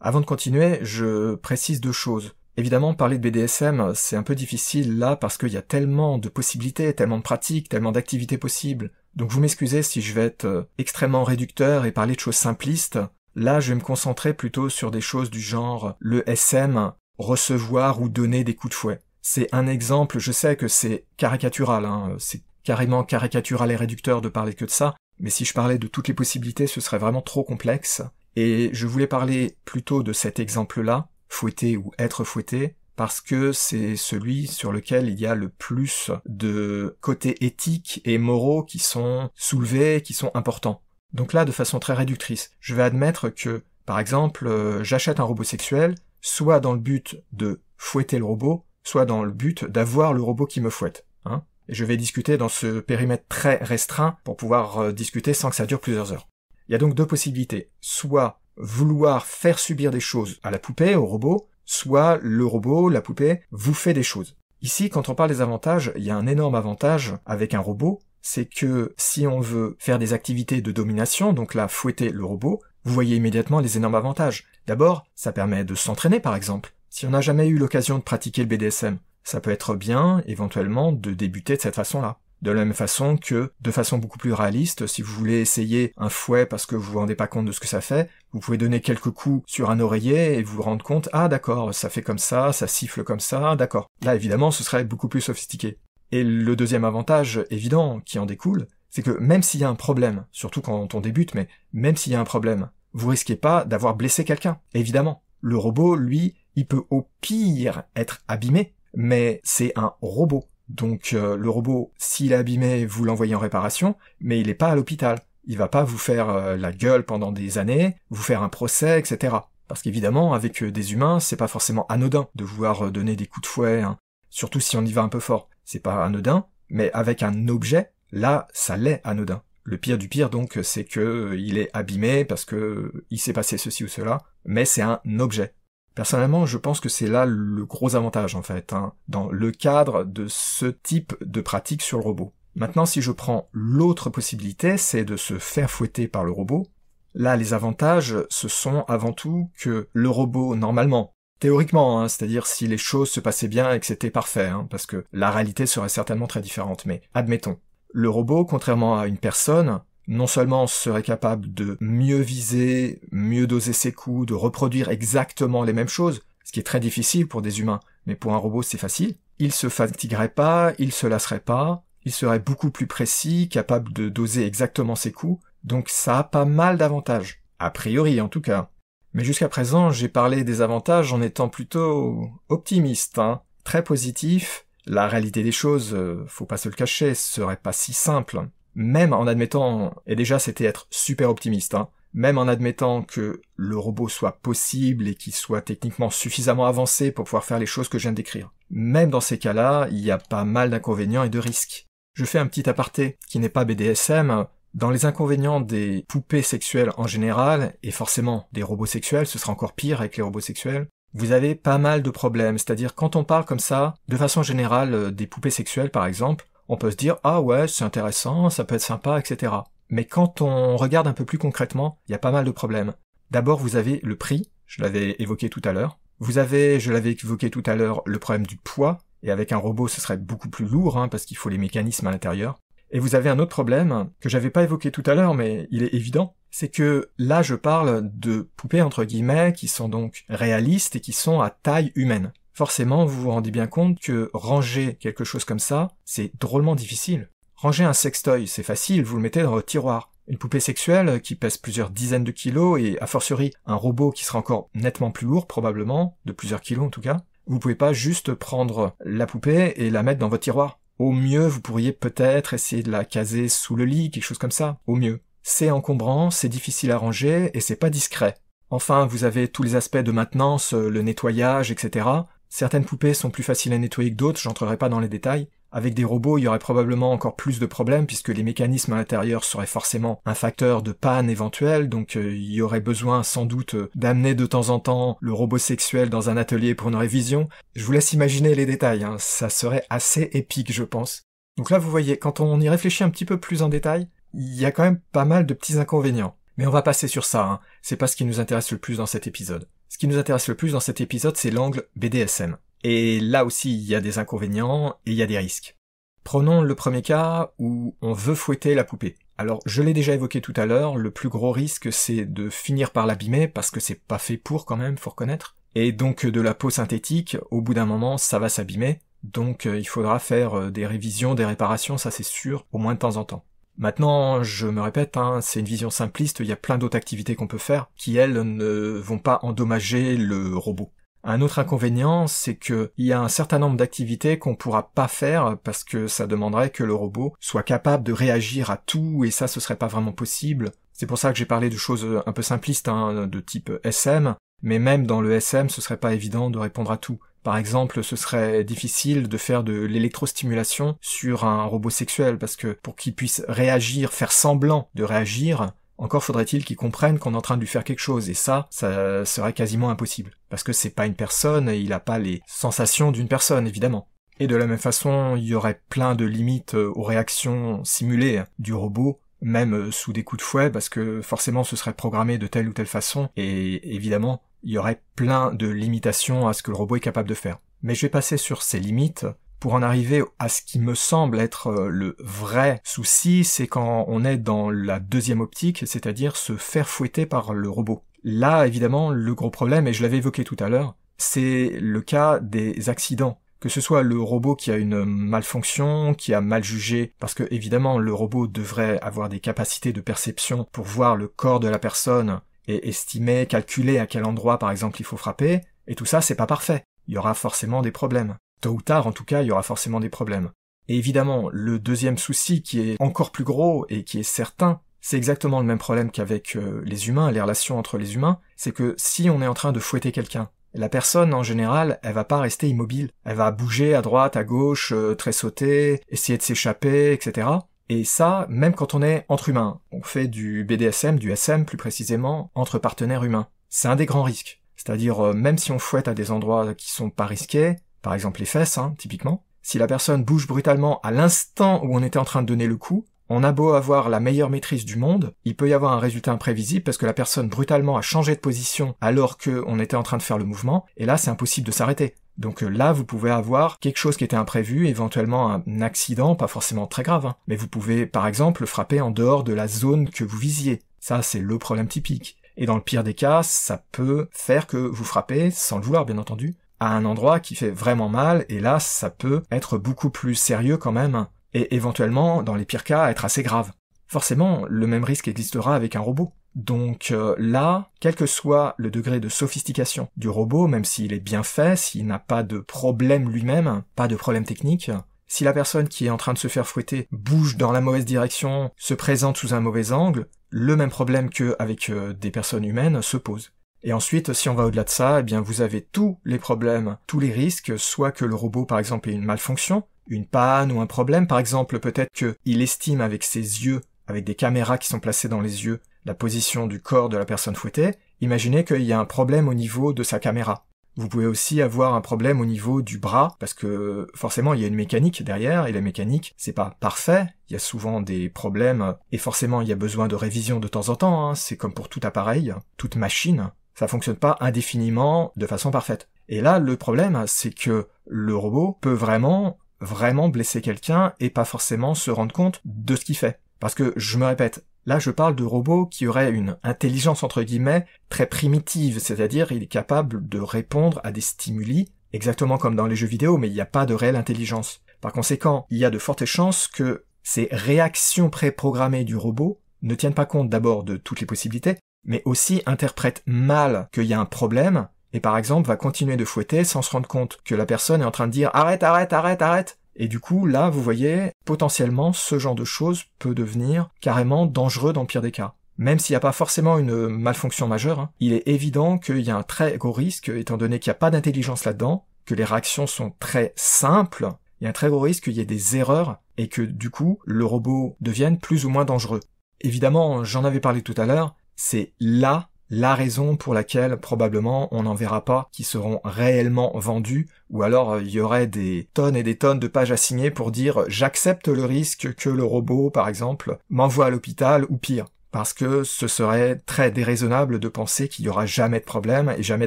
Avant de continuer, je précise deux choses. Évidemment, parler de BDSM, c'est un peu difficile là parce qu'il y a tellement de possibilités, tellement de pratiques, tellement d'activités possibles. Donc vous m'excusez si je vais être euh, extrêmement réducteur et parler de choses simplistes. Là, je vais me concentrer plutôt sur des choses du genre le SM, recevoir ou donner des coups de fouet. C'est un exemple, je sais que c'est caricatural, hein, c'est carrément caricatural et réducteur de parler que de ça, mais si je parlais de toutes les possibilités, ce serait vraiment trop complexe. Et je voulais parler plutôt de cet exemple-là, fouetter ou être fouetté, parce que c'est celui sur lequel il y a le plus de côtés éthiques et moraux qui sont soulevés, qui sont importants. Donc là, de façon très réductrice, je vais admettre que, par exemple, euh, j'achète un robot sexuel, soit dans le but de fouetter le robot, soit dans le but d'avoir le robot qui me fouette. Hein. et je vais discuter dans ce périmètre très restreint pour pouvoir euh, discuter sans que ça dure plusieurs heures. Il y a donc deux possibilités. Soit vouloir faire subir des choses à la poupée, au robot, soit le robot, la poupée, vous fait des choses. Ici, quand on parle des avantages, il y a un énorme avantage avec un robot, c'est que si on veut faire des activités de domination, donc là, fouetter le robot, vous voyez immédiatement les énormes avantages. D'abord, ça permet de s'entraîner, par exemple. Si on n'a jamais eu l'occasion de pratiquer le BDSM, ça peut être bien, éventuellement, de débuter de cette façon-là. De la même façon que, de façon beaucoup plus réaliste, si vous voulez essayer un fouet parce que vous vous rendez pas compte de ce que ça fait, vous pouvez donner quelques coups sur un oreiller et vous rendre compte, ah d'accord, ça fait comme ça, ça siffle comme ça, ah, d'accord. Là, évidemment, ce serait beaucoup plus sophistiqué. Et le deuxième avantage évident qui en découle, c'est que même s'il y a un problème, surtout quand on débute, mais même s'il y a un problème, vous risquez pas d'avoir blessé quelqu'un, évidemment. Le robot, lui, il peut au pire être abîmé, mais c'est un robot. Donc euh, le robot, s'il est abîmé, vous l'envoyez en réparation, mais il n'est pas à l'hôpital. Il va pas vous faire euh, la gueule pendant des années, vous faire un procès, etc. Parce qu'évidemment, avec euh, des humains, c'est pas forcément anodin de vouloir donner des coups de fouet, hein. surtout si on y va un peu fort. C'est pas anodin, mais avec un objet, là, ça l'est anodin. Le pire du pire, donc, c'est que il est abîmé parce que il s'est passé ceci ou cela, mais c'est un objet. Personnellement, je pense que c'est là le gros avantage en fait, hein, dans le cadre de ce type de pratique sur le robot. Maintenant, si je prends l'autre possibilité, c'est de se faire fouetter par le robot. Là, les avantages, ce sont avant tout que le robot, normalement, théoriquement, hein, c'est-à-dire si les choses se passaient bien et que c'était parfait, hein, parce que la réalité serait certainement très différente, mais admettons, le robot, contrairement à une personne, non seulement serait capable de mieux viser, mieux doser ses coups, de reproduire exactement les mêmes choses, ce qui est très difficile pour des humains, mais pour un robot c'est facile, il se fatiguerait pas, il se lasserait pas, il serait beaucoup plus précis, capable de doser exactement ses coups, donc ça a pas mal d'avantages. A priori en tout cas. Mais jusqu'à présent, j'ai parlé des avantages en étant plutôt optimiste, hein, très positif. La réalité des choses, euh, faut pas se le cacher, ce serait pas si simple même en admettant, et déjà c'était être super optimiste, hein, même en admettant que le robot soit possible et qu'il soit techniquement suffisamment avancé pour pouvoir faire les choses que je viens de décrire. Même dans ces cas-là, il y a pas mal d'inconvénients et de risques. Je fais un petit aparté qui n'est pas BDSM. Dans les inconvénients des poupées sexuelles en général, et forcément des robots sexuels, ce sera encore pire avec les robots sexuels, vous avez pas mal de problèmes. C'est-à-dire quand on parle comme ça, de façon générale, euh, des poupées sexuelles par exemple, on peut se dire ah ouais c'est intéressant, ça peut être sympa, etc. Mais quand on regarde un peu plus concrètement, il y a pas mal de problèmes. D'abord vous avez le prix, je l'avais évoqué tout à l'heure. Vous avez, je l'avais évoqué tout à l'heure, le problème du poids, et avec un robot ce serait beaucoup plus lourd hein, parce qu'il faut les mécanismes à l'intérieur. Et vous avez un autre problème que j'avais pas évoqué tout à l'heure, mais il est évident, c'est que là je parle de poupées entre guillemets qui sont donc réalistes et qui sont à taille humaine forcément, vous vous rendez bien compte que ranger quelque chose comme ça, c'est drôlement difficile. Ranger un sextoy, c'est facile, vous le mettez dans votre tiroir. Une poupée sexuelle qui pèse plusieurs dizaines de kilos et, a fortiori, un robot qui sera encore nettement plus lourd, probablement, de plusieurs kilos en tout cas, vous pouvez pas juste prendre la poupée et la mettre dans votre tiroir. Au mieux, vous pourriez peut-être essayer de la caser sous le lit, quelque chose comme ça. Au mieux. C'est encombrant, c'est difficile à ranger et c'est pas discret. Enfin, vous avez tous les aspects de maintenance, euh, le nettoyage, etc. Certaines poupées sont plus faciles à nettoyer que d'autres, j'entrerai pas dans les détails. Avec des robots, il y aurait probablement encore plus de problèmes puisque les mécanismes à l'intérieur seraient forcément un facteur de panne éventuelle, donc euh, il y aurait besoin sans doute euh, d'amener de temps en temps le robot sexuel dans un atelier pour une révision. Je vous laisse imaginer les détails, hein. ça serait assez épique je pense. Donc là vous voyez, quand on y réfléchit un petit peu plus en détail, il y a quand même pas mal de petits inconvénients. Mais on va passer sur ça, hein. c'est pas ce qui nous intéresse le plus dans cet épisode. Ce qui nous intéresse le plus dans cet épisode, c'est l'angle BDSM. Et là aussi, il y a des inconvénients et il y a des risques. Prenons le premier cas où on veut fouetter la poupée. Alors, je l'ai déjà évoqué tout à l'heure, le plus gros risque, c'est de finir par l'abîmer, parce que c'est pas fait pour quand même, faut reconnaître. Et donc, de la peau synthétique, au bout d'un moment, ça va s'abîmer. Donc, euh, il faudra faire euh, des révisions, des réparations, ça c'est sûr, au moins de temps en temps. Maintenant, je me répète, hein, c'est une vision simpliste, il y a plein d'autres activités qu'on peut faire qui, elles, ne vont pas endommager le robot. Un autre inconvénient, c'est que il y a un certain nombre d'activités qu'on pourra pas faire parce que ça demanderait que le robot soit capable de réagir à tout et ça ce serait pas vraiment possible. C'est pour ça que j'ai parlé de choses un peu simplistes, hein, de type SM, mais même dans le SM ce serait pas évident de répondre à tout. Par exemple, ce serait difficile de faire de l'électrostimulation sur un robot sexuel parce que pour qu'il puisse réagir, faire semblant de réagir, encore faudrait-il qu'il comprenne qu'on est en train de lui faire quelque chose, et ça, ça serait quasiment impossible. Parce que c'est pas une personne, et il n'a pas les sensations d'une personne, évidemment. Et de la même façon, il y aurait plein de limites euh, aux réactions simulées du robot, même euh, sous des coups de fouet, parce que forcément ce serait programmé de telle ou telle façon, et évidemment, il y aurait plein de limitations à ce que le robot est capable de faire. Mais je vais passer sur ces limites pour en arriver à ce qui me semble être euh, le vrai souci, c'est quand on est dans la deuxième optique, c'est-à-dire se faire fouetter par le robot. Là, évidemment, le gros problème, et je l'avais évoqué tout à l'heure, c'est le cas des accidents. Que ce soit le robot qui a une malfonction, qui a mal jugé, parce que évidemment le robot devrait avoir des capacités de perception pour voir le corps de la personne et estimer, calculer à quel endroit par exemple il faut frapper, et tout ça c'est pas parfait. Il y aura forcément des problèmes. Tôt ou tard en tout cas, il y aura forcément des problèmes. Et évidemment, le deuxième souci qui est encore plus gros et qui est certain, c'est exactement le même problème qu'avec euh, les humains, les relations entre les humains, c'est que si on est en train de fouetter quelqu'un, la personne en général, elle va pas rester immobile, elle va bouger à droite, à gauche, euh, tressauter, essayer de s'échapper, etc. Et ça, même quand on est entre humains. On fait du BDSM, du SM plus précisément, entre partenaires humains. C'est un des grands risques. C'est-à-dire, euh, même si on fouette à des endroits qui sont pas risqués, par exemple les fesses, hein, typiquement, si la personne bouge brutalement à l'instant où on était en train de donner le coup, on a beau avoir la meilleure maîtrise du monde, il peut y avoir un résultat imprévisible parce que la personne brutalement a changé de position alors qu'on était en train de faire le mouvement, et là c'est impossible de s'arrêter. Donc euh, là, vous pouvez avoir quelque chose qui était imprévu, éventuellement un accident, pas forcément très grave, hein. mais vous pouvez par exemple frapper en dehors de la zone que vous visiez. Ça, c'est le problème typique. Et dans le pire des cas, ça peut faire que vous frappez, sans le vouloir bien entendu, à un endroit qui fait vraiment mal, et là, ça peut être beaucoup plus sérieux quand même hein et éventuellement, dans les pires cas, être assez grave. Forcément, le même risque existera avec un robot. Donc euh, là, quel que soit le degré de sophistication du robot, même s'il est bien fait, s'il n'a pas de problème lui-même, pas de problème technique, si la personne qui est en train de se faire fouetter bouge dans la mauvaise direction, se présente sous un mauvais angle, le même problème qu'avec euh, des personnes humaines se pose. Et ensuite, si on va au-delà de ça, eh bien vous avez tous les problèmes, tous les risques, soit que le robot par exemple ait une malfonction, une panne ou un problème. Par exemple, peut-être qu'il estime avec ses yeux, avec des caméras qui sont placées dans les yeux, la position du corps de la personne fouettée. Imaginez qu'il y a un problème au niveau de sa caméra. Vous pouvez aussi avoir un problème au niveau du bras, parce que forcément il y a une mécanique derrière, et la mécanique, c'est pas parfait, il y a souvent des problèmes, et forcément il y a besoin de révision de temps en temps, hein. c'est comme pour tout appareil, toute machine, ça fonctionne pas indéfiniment de façon parfaite. Et là, le problème, c'est que le robot peut vraiment vraiment blesser quelqu'un et pas forcément se rendre compte de ce qu'il fait. Parce que, je me répète, là je parle de robots qui auraient une intelligence entre guillemets très primitive, c'est-à-dire il est capable de répondre à des stimuli, exactement comme dans les jeux vidéo, mais il n'y a pas de réelle intelligence. Par conséquent, il y a de fortes chances que ces réactions préprogrammées du robot ne tiennent pas compte d'abord de toutes les possibilités, mais aussi interprètent mal qu'il y a un problème et par exemple va continuer de fouetter sans se rendre compte que la personne est en train de dire arrête, arrête, arrête, arrête. Et du coup, là, vous voyez, potentiellement, ce genre de choses peut devenir carrément dangereux dans le pire des cas. Même s'il n'y a pas forcément une malfonction majeure, hein, il est évident qu'il y a un très gros risque, étant donné qu'il n'y a pas d'intelligence là-dedans, que les réactions sont très simples, il y a un très gros risque qu'il y ait des erreurs et que du coup le robot devienne plus ou moins dangereux. Évidemment, j'en avais parlé tout à l'heure, c'est là la raison pour laquelle probablement on n'en verra pas qui seront réellement vendus, ou alors euh, il y aurait des tonnes et des tonnes de pages à signer pour dire j'accepte le risque que le robot, par exemple, m'envoie à l'hôpital ou pire. Parce que ce serait très déraisonnable de penser qu'il y aura jamais de problème et jamais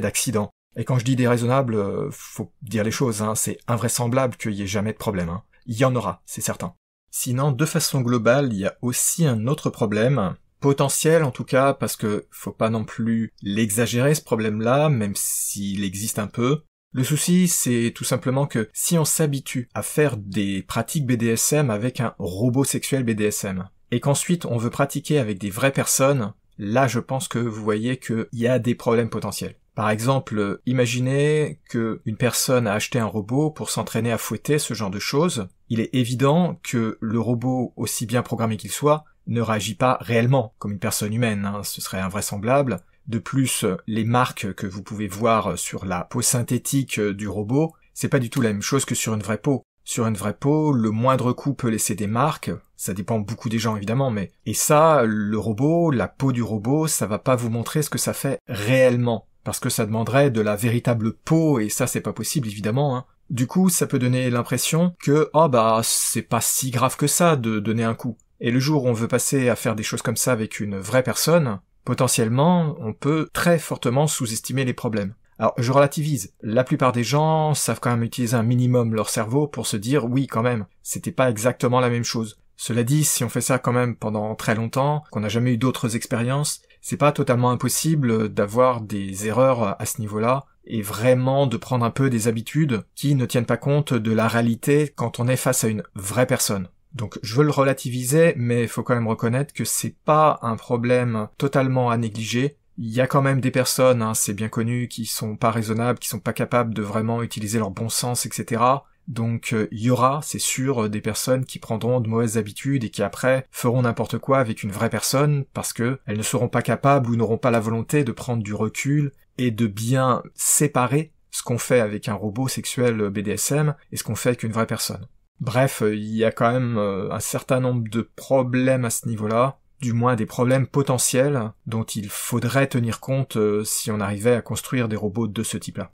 d'accident. Et quand je dis déraisonnable, euh, faut dire les choses, hein, c'est invraisemblable qu'il n'y ait jamais de problème. Hein. Il y en aura, c'est certain. Sinon, de façon globale, il y a aussi un autre problème, potentiel en tout cas, parce que faut pas non plus l'exagérer ce problème-là, même s'il existe un peu. Le souci, c'est tout simplement que si on s'habitue à faire des pratiques BDSM avec un robot sexuel BDSM, et qu'ensuite on veut pratiquer avec des vraies personnes, là je pense que vous voyez qu'il y a des problèmes potentiels. Par exemple, imaginez que une personne a acheté un robot pour s'entraîner à fouetter ce genre de choses. Il est évident que le robot, aussi bien programmé qu'il soit, ne réagit pas réellement comme une personne humaine, hein. ce serait invraisemblable. De plus, les marques que vous pouvez voir sur la peau synthétique du robot, c'est pas du tout la même chose que sur une vraie peau. Sur une vraie peau, le moindre coup peut laisser des marques, ça dépend beaucoup des gens évidemment, mais... Et ça, le robot, la peau du robot, ça va pas vous montrer ce que ça fait réellement, parce que ça demanderait de la véritable peau, et ça c'est pas possible évidemment, hein. Du coup, ça peut donner l'impression que, oh bah, c'est pas si grave que ça de donner un coup. Et le jour où on veut passer à faire des choses comme ça avec une vraie personne, potentiellement, on peut très fortement sous-estimer les problèmes. Alors, je relativise. La plupart des gens savent quand même utiliser un minimum leur cerveau pour se dire oui, quand même, c'était pas exactement la même chose. Cela dit, si on fait ça quand même pendant très longtemps, qu'on n'a jamais eu d'autres expériences, c'est pas totalement impossible d'avoir des erreurs à ce niveau-là et vraiment de prendre un peu des habitudes qui ne tiennent pas compte de la réalité quand on est face à une vraie personne. Donc je veux le relativiser, mais il faut quand même reconnaître que c'est pas un problème totalement à négliger. Il y a quand même des personnes, hein, c'est bien connu, qui sont pas raisonnables, qui sont pas capables de vraiment utiliser leur bon sens, etc. Donc euh, il y aura, c'est sûr, euh, des personnes qui prendront de mauvaises habitudes et qui après feront n'importe quoi avec une vraie personne parce que elles ne seront pas capables ou n'auront pas la volonté de prendre du recul et de bien séparer ce qu'on fait avec un robot sexuel euh, BDSM et ce qu'on fait avec une vraie personne. Bref, euh, il y a quand même euh, un certain nombre de problèmes à ce niveau-là, du moins des problèmes potentiels dont il faudrait tenir compte euh, si on arrivait à construire des robots de ce type-là.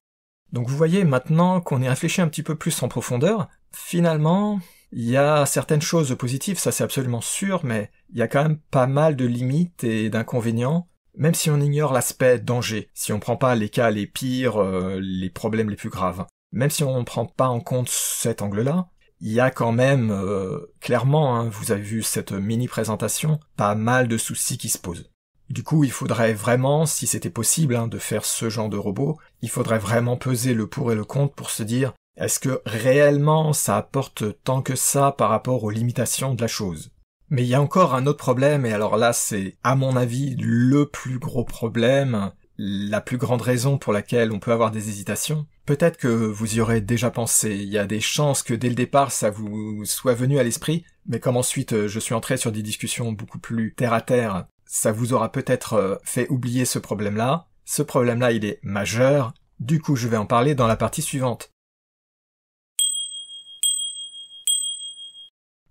Donc vous voyez, maintenant qu'on est réfléchi un petit peu plus en profondeur, finalement, il y a certaines choses positives, ça c'est absolument sûr, mais il y a quand même pas mal de limites et d'inconvénients, même si on ignore l'aspect danger, si on prend pas les cas les pires, les problèmes les plus graves. Même si on ne prend pas en compte cet angle-là, il y a quand même, euh, clairement, hein, vous avez vu cette mini-présentation, pas mal de soucis qui se posent. Du coup, il faudrait vraiment, si c'était possible hein, de faire ce genre de robot, il faudrait vraiment peser le pour et le contre pour se dire est-ce que réellement ça apporte tant que ça par rapport aux limitations de la chose Mais il y a encore un autre problème, et alors là c'est à mon avis le plus gros problème, la plus grande raison pour laquelle on peut avoir des hésitations, Peut-être que vous y aurez déjà pensé, il y a des chances que dès le départ ça vous soit venu à l'esprit, mais comme ensuite euh, je suis entré sur des discussions beaucoup plus terre-à-terre, ça vous aura peut-être euh, fait oublier ce problème-là. Ce problème-là, il est majeur, du coup je vais en parler dans la partie suivante.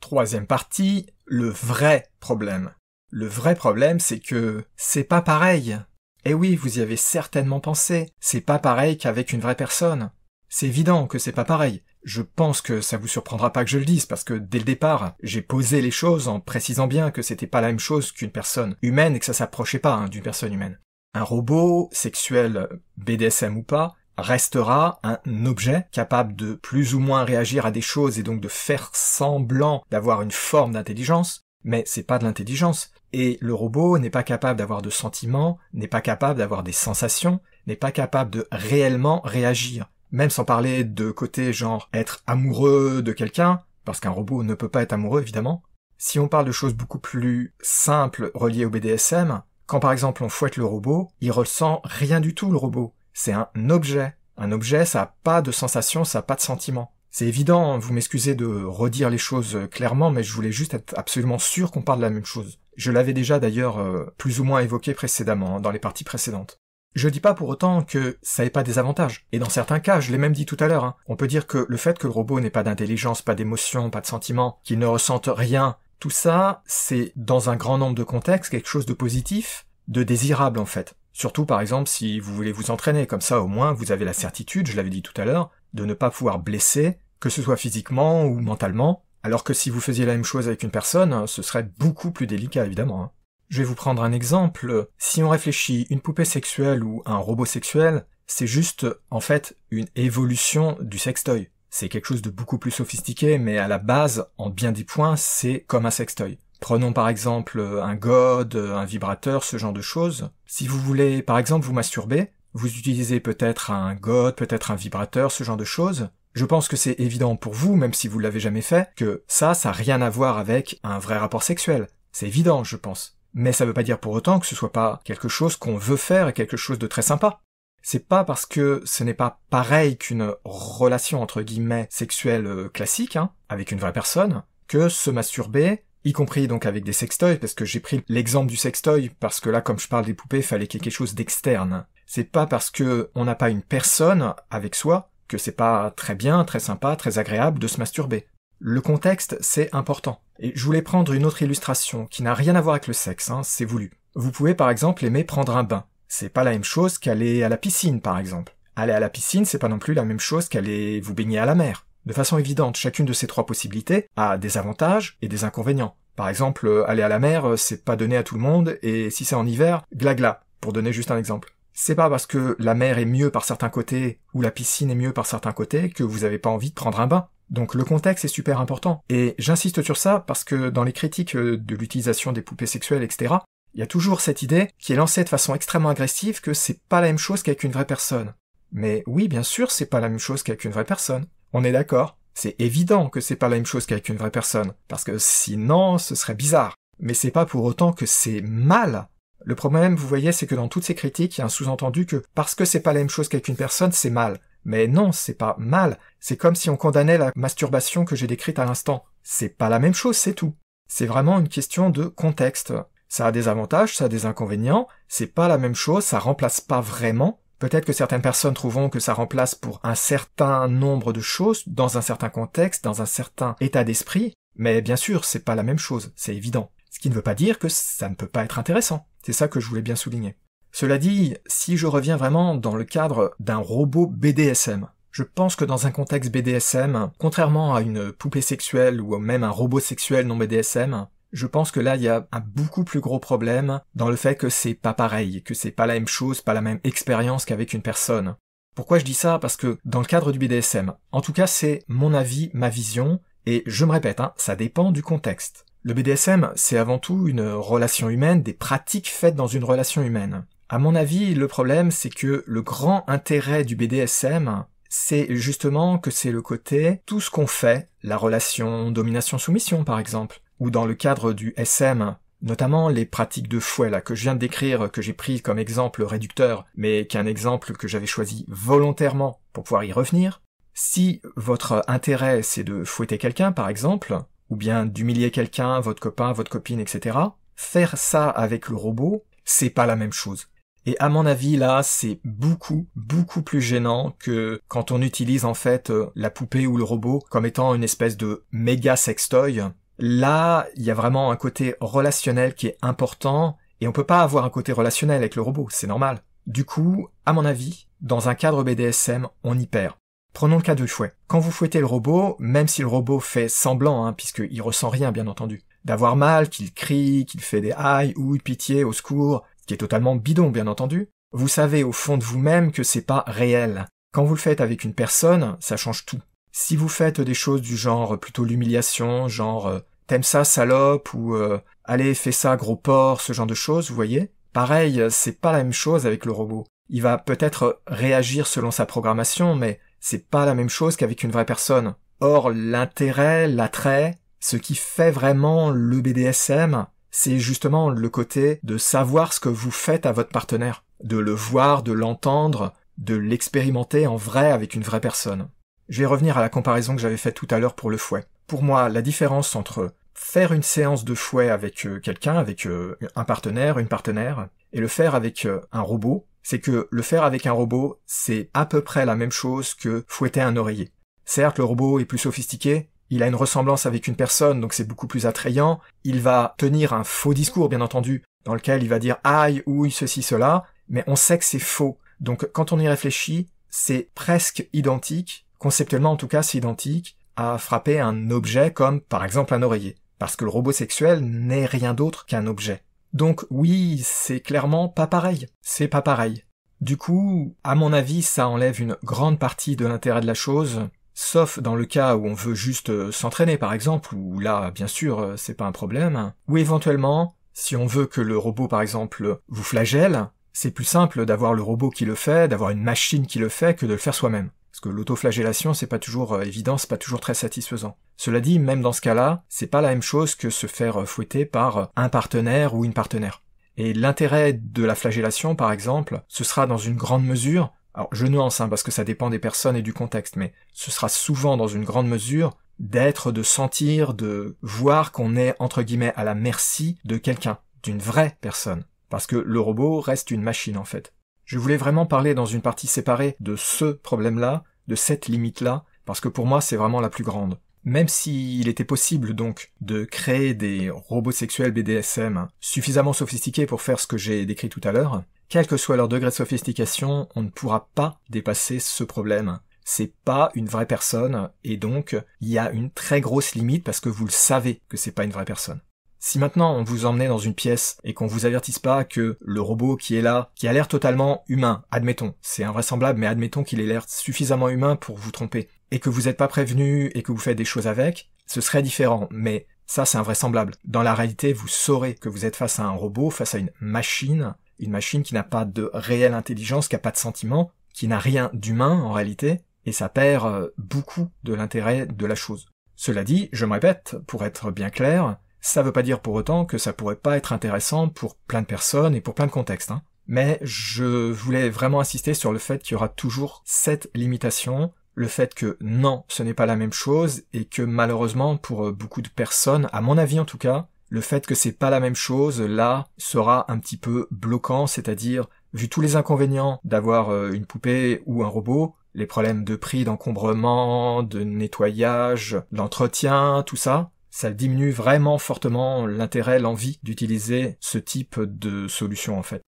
Troisième partie, le vrai problème. Le vrai problème, c'est que c'est pas pareil. Eh oui, vous y avez certainement pensé, c'est pas pareil qu'avec une vraie personne. C'est évident que c'est pas pareil. Je pense que ça vous surprendra pas que je le dise, parce que dès le départ, j'ai posé les choses en précisant bien que c'était pas la même chose qu'une personne humaine et que ça s'approchait pas hein, d'une personne humaine. Un robot, sexuel, BDSM ou pas, restera un objet capable de plus ou moins réagir à des choses et donc de faire semblant d'avoir une forme d'intelligence, mais c'est pas de l'intelligence, et le robot n'est pas capable d'avoir de sentiments, n'est pas capable d'avoir des sensations, n'est pas capable de réellement réagir. Même sans parler de côté genre être amoureux de quelqu'un, parce qu'un robot ne peut pas être amoureux évidemment. Si on parle de choses beaucoup plus simples reliées au BDSM, quand par exemple on fouette le robot, il ressent rien du tout le robot. C'est un objet. Un objet, ça n'a pas de sensations, ça n'a pas de sentiments. C'est évident, hein, vous m'excusez de redire les choses euh, clairement, mais je voulais juste être absolument sûr qu'on parle de la même chose. Je l'avais déjà d'ailleurs euh, plus ou moins évoqué précédemment, hein, dans les parties précédentes. Je dis pas pour autant que ça n'ait pas des avantages. Et dans certains cas, je l'ai même dit tout à l'heure, hein. on peut dire que le fait que le robot n'ait pas d'intelligence, pas d'émotion, pas de sentiment, qu'il ne ressente rien, tout ça, c'est dans un grand nombre de contextes quelque chose de positif, de désirable en fait. Surtout par exemple si vous voulez vous entraîner, comme ça au moins vous avez la certitude, je l'avais dit tout à l'heure, de ne pas pouvoir blesser que ce soit physiquement ou mentalement, alors que si vous faisiez la même chose avec une personne, ce serait beaucoup plus délicat évidemment. Hein. Je vais vous prendre un exemple, si on réfléchit une poupée sexuelle ou un robot sexuel, c'est juste en fait une évolution du sextoy. C'est quelque chose de beaucoup plus sophistiqué, mais à la base, en bien des points, c'est comme un sextoy. Prenons par exemple un god, un vibrateur, ce genre de choses. Si vous voulez par exemple vous masturber, vous utilisez peut-être un god, peut-être un vibrateur, ce genre de choses. Je pense que c'est évident pour vous, même si vous l'avez jamais fait, que ça, ça n'a rien à voir avec un vrai rapport sexuel. C'est évident, je pense. Mais ça ne veut pas dire pour autant que ce soit pas quelque chose qu'on veut faire et quelque chose de très sympa. C'est pas parce que ce n'est pas pareil qu'une relation entre guillemets sexuelle euh, classique, hein, avec une vraie personne, que se masturber, y compris donc avec des sextoys, parce que j'ai pris l'exemple du sextoy, parce que là, comme je parle des poupées, il fallait quelque chose d'externe. C'est pas parce que on n'a pas une personne avec soi que c'est pas très bien, très sympa, très agréable de se masturber. Le contexte, c'est important. Et je voulais prendre une autre illustration qui n'a rien à voir avec le sexe, hein, c'est voulu. Vous pouvez par exemple aimer prendre un bain. C'est pas la même chose qu'aller à la piscine, par exemple. Aller à la piscine, c'est pas non plus la même chose qu'aller vous baigner à la mer. De façon évidente, chacune de ces trois possibilités a des avantages et des inconvénients. Par exemple, euh, aller à la mer, euh, c'est pas donné à tout le monde, et si c'est en hiver, glagla, pour donner juste un exemple. C'est pas parce que la mer est mieux par certains côtés ou la piscine est mieux par certains côtés que vous avez pas envie de prendre un bain. Donc le contexte est super important. Et j'insiste sur ça parce que dans les critiques euh, de l'utilisation des poupées sexuelles, etc., il y a toujours cette idée qui est lancée de façon extrêmement agressive que c'est pas la même chose qu'avec une vraie personne. Mais oui, bien sûr, c'est pas la même chose qu'avec une vraie personne. On est d'accord. C'est évident que c'est pas la même chose qu'avec une vraie personne. Parce que sinon, ce serait bizarre. Mais c'est pas pour autant que c'est mal le problème, vous voyez, c'est que dans toutes ces critiques, il y a un sous-entendu que parce que c'est pas la même chose qu'avec une personne, c'est mal. Mais non, c'est pas mal. C'est comme si on condamnait la masturbation que j'ai décrite à l'instant. C'est pas la même chose, c'est tout. C'est vraiment une question de contexte. Ça a des avantages, ça a des inconvénients. C'est pas la même chose, ça remplace pas vraiment. Peut-être que certaines personnes trouveront que ça remplace pour un certain nombre de choses, dans un certain contexte, dans un certain état d'esprit. Mais bien sûr, c'est pas la même chose, c'est évident. Ce qui ne veut pas dire que ça ne peut pas être intéressant. C'est ça que je voulais bien souligner. Cela dit, si je reviens vraiment dans le cadre d'un robot BDSM, je pense que dans un contexte BDSM, contrairement à une poupée sexuelle ou même un robot sexuel non BDSM, je pense que là il y a un beaucoup plus gros problème dans le fait que c'est pas pareil, que c'est pas la même chose, pas la même expérience qu'avec une personne. Pourquoi je dis ça Parce que dans le cadre du BDSM, en tout cas c'est mon avis, ma vision, et je me répète, hein, ça dépend du contexte. Le BDSM, c'est avant tout une relation humaine, des pratiques faites dans une relation humaine. À mon avis, le problème, c'est que le grand intérêt du BDSM, c'est justement que c'est le côté tout ce qu'on fait, la relation domination-soumission par exemple, ou dans le cadre du SM, notamment les pratiques de fouet là que je viens de décrire, que j'ai pris comme exemple réducteur, mais qu'un exemple que j'avais choisi volontairement pour pouvoir y revenir. Si votre intérêt c'est de fouetter quelqu'un par exemple, ou bien d'humilier quelqu'un, votre copain, votre copine, etc. Faire ça avec le robot, c'est pas la même chose. Et à mon avis, là, c'est beaucoup, beaucoup plus gênant que quand on utilise en fait euh, la poupée ou le robot comme étant une espèce de méga sextoy. Là, il y a vraiment un côté relationnel qui est important et on peut pas avoir un côté relationnel avec le robot, c'est normal. Du coup, à mon avis, dans un cadre BDSM, on y perd. Prenons le cas de fouet. Quand vous fouettez le robot, même si le robot fait semblant, hein, puisqu'il ressent rien bien entendu, d'avoir mal, qu'il crie, qu'il fait des haïs ou pitié, au secours, qui est totalement bidon bien entendu, vous savez au fond de vous-même que c'est pas réel. Quand vous le faites avec une personne, ça change tout. Si vous faites des choses du genre euh, plutôt l'humiliation, genre euh, t'aimes ça salope ou euh, allez fais ça gros porc, ce genre de choses, vous voyez, pareil, c'est pas la même chose avec le robot. Il va peut-être réagir selon sa programmation, mais c'est pas la même chose qu'avec une vraie personne. Or, l'intérêt, l'attrait, ce qui fait vraiment le BDSM, c'est justement le côté de savoir ce que vous faites à votre partenaire, de le voir, de l'entendre, de l'expérimenter en vrai avec une vraie personne. Je vais revenir à la comparaison que j'avais faite tout à l'heure pour le fouet. Pour moi, la différence entre faire une séance de fouet avec euh, quelqu'un, avec euh, un partenaire, une partenaire, et le faire avec euh, un robot, c'est que le faire avec un robot, c'est à peu près la même chose que fouetter un oreiller. Certes, le robot est plus sophistiqué, il a une ressemblance avec une personne, donc c'est beaucoup plus attrayant, il va tenir un faux discours, bien entendu, dans lequel il va dire aïe, ouille, ceci, cela, mais on sait que c'est faux. Donc quand on y réfléchit, c'est presque identique, conceptuellement en tout cas c'est identique, à frapper un objet comme par exemple un oreiller, parce que le robot sexuel n'est rien d'autre qu'un objet. Donc oui, c'est clairement pas pareil. C'est pas pareil. Du coup, à mon avis, ça enlève une grande partie de l'intérêt de la chose, sauf dans le cas où on veut juste euh, s'entraîner par exemple, où là, bien sûr, euh, c'est pas un problème, ou éventuellement, si on veut que le robot par exemple vous flagelle, c'est plus simple d'avoir le robot qui le fait, d'avoir une machine qui le fait, que de le faire soi-même que l'autoflagellation, c'est pas toujours euh, évident, c'est pas toujours très satisfaisant. Cela dit, même dans ce cas-là, c'est pas la même chose que se faire euh, fouetter par euh, un partenaire ou une partenaire. Et l'intérêt de la flagellation, par exemple, ce sera dans une grande mesure, alors je nuance hein, parce que ça dépend des personnes et du contexte, mais ce sera souvent dans une grande mesure d'être, de sentir, de voir qu'on est entre guillemets à la merci de quelqu'un, d'une vraie personne. Parce que le robot reste une machine en fait. Je voulais vraiment parler dans une partie séparée de ce problème-là, de cette limite-là, parce que pour moi c'est vraiment la plus grande. Même s'il était possible donc de créer des robots sexuels BDSM suffisamment sophistiqués pour faire ce que j'ai décrit tout à l'heure, quel que soit leur degré de sophistication, on ne pourra pas dépasser ce problème. C'est pas une vraie personne, et donc il y a une très grosse limite parce que vous le savez que c'est pas une vraie personne. Si maintenant on vous emmenait dans une pièce et qu'on vous avertisse pas que le robot qui est là, qui a l'air totalement humain, admettons, c'est invraisemblable, mais admettons qu'il ait l'air suffisamment humain pour vous tromper, et que vous n'êtes pas prévenu et que vous faites des choses avec, ce serait différent, mais ça c'est invraisemblable. Dans la réalité, vous saurez que vous êtes face à un robot, face à une machine, une machine qui n'a pas de réelle intelligence, qui n'a pas de sentiment, qui n'a rien d'humain en réalité, et ça perd euh, beaucoup de l'intérêt de la chose. Cela dit, je me répète, pour être bien clair, ça veut pas dire pour autant que ça pourrait pas être intéressant pour plein de personnes et pour plein de contextes. Hein. Mais je voulais vraiment insister sur le fait qu'il y aura toujours cette limitation, le fait que non, ce n'est pas la même chose, et que malheureusement pour euh, beaucoup de personnes, à mon avis en tout cas, le fait que c'est pas la même chose là sera un petit peu bloquant, c'est-à-dire vu tous les inconvénients d'avoir euh, une poupée ou un robot, les problèmes de prix, d'encombrement, de nettoyage, d'entretien, tout ça, ça diminue vraiment fortement l'intérêt, l'envie d'utiliser ce type de solution en fait.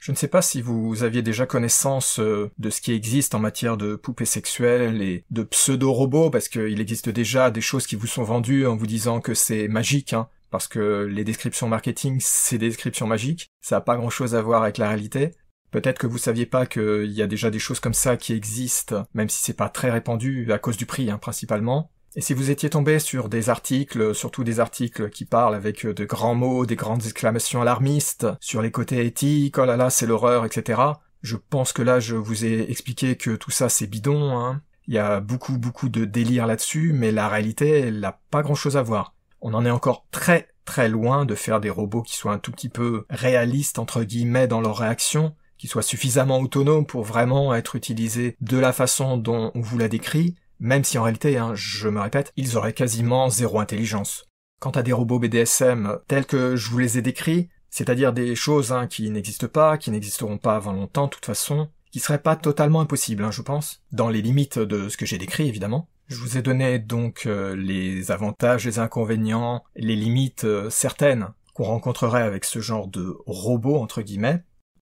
Je ne sais pas si vous aviez déjà connaissance euh, de ce qui existe en matière de poupées sexuelles et de pseudo-robots, parce qu'il existe déjà des choses qui vous sont vendues en vous disant que c'est magique, hein, parce que les descriptions marketing, c'est des descriptions magiques, ça n'a pas grand-chose à voir avec la réalité. Peut-être que vous saviez pas qu'il y a déjà des choses comme ça qui existent, même si c'est pas très répandu à cause du prix hein, principalement. Et si vous étiez tombé sur des articles, surtout des articles qui parlent avec euh, de grands mots, des grandes exclamations alarmistes, sur les côtés éthiques, oh là là, c'est l'horreur, etc., je pense que là, je vous ai expliqué que tout ça, c'est bidon, hein. Il y a beaucoup, beaucoup de délire là-dessus, mais la réalité, elle n'a pas grand-chose à voir. On en est encore très, très loin de faire des robots qui soient un tout petit peu réalistes, entre guillemets, dans leurs réactions, qui soit suffisamment autonome pour vraiment être utilisé de la façon dont on vous l'a décrit, même si en réalité, hein, je me répète, ils auraient quasiment zéro intelligence. Quant à des robots BDSM tels que je vous les ai décrits, c'est-à-dire des choses hein, qui n'existent pas, qui n'existeront pas avant longtemps de toute façon, qui seraient pas totalement impossibles, hein, je pense, dans les limites de ce que j'ai décrit évidemment. Je vous ai donné donc euh, les avantages, les inconvénients, les limites euh, certaines qu'on rencontrerait avec ce genre de robot entre guillemets,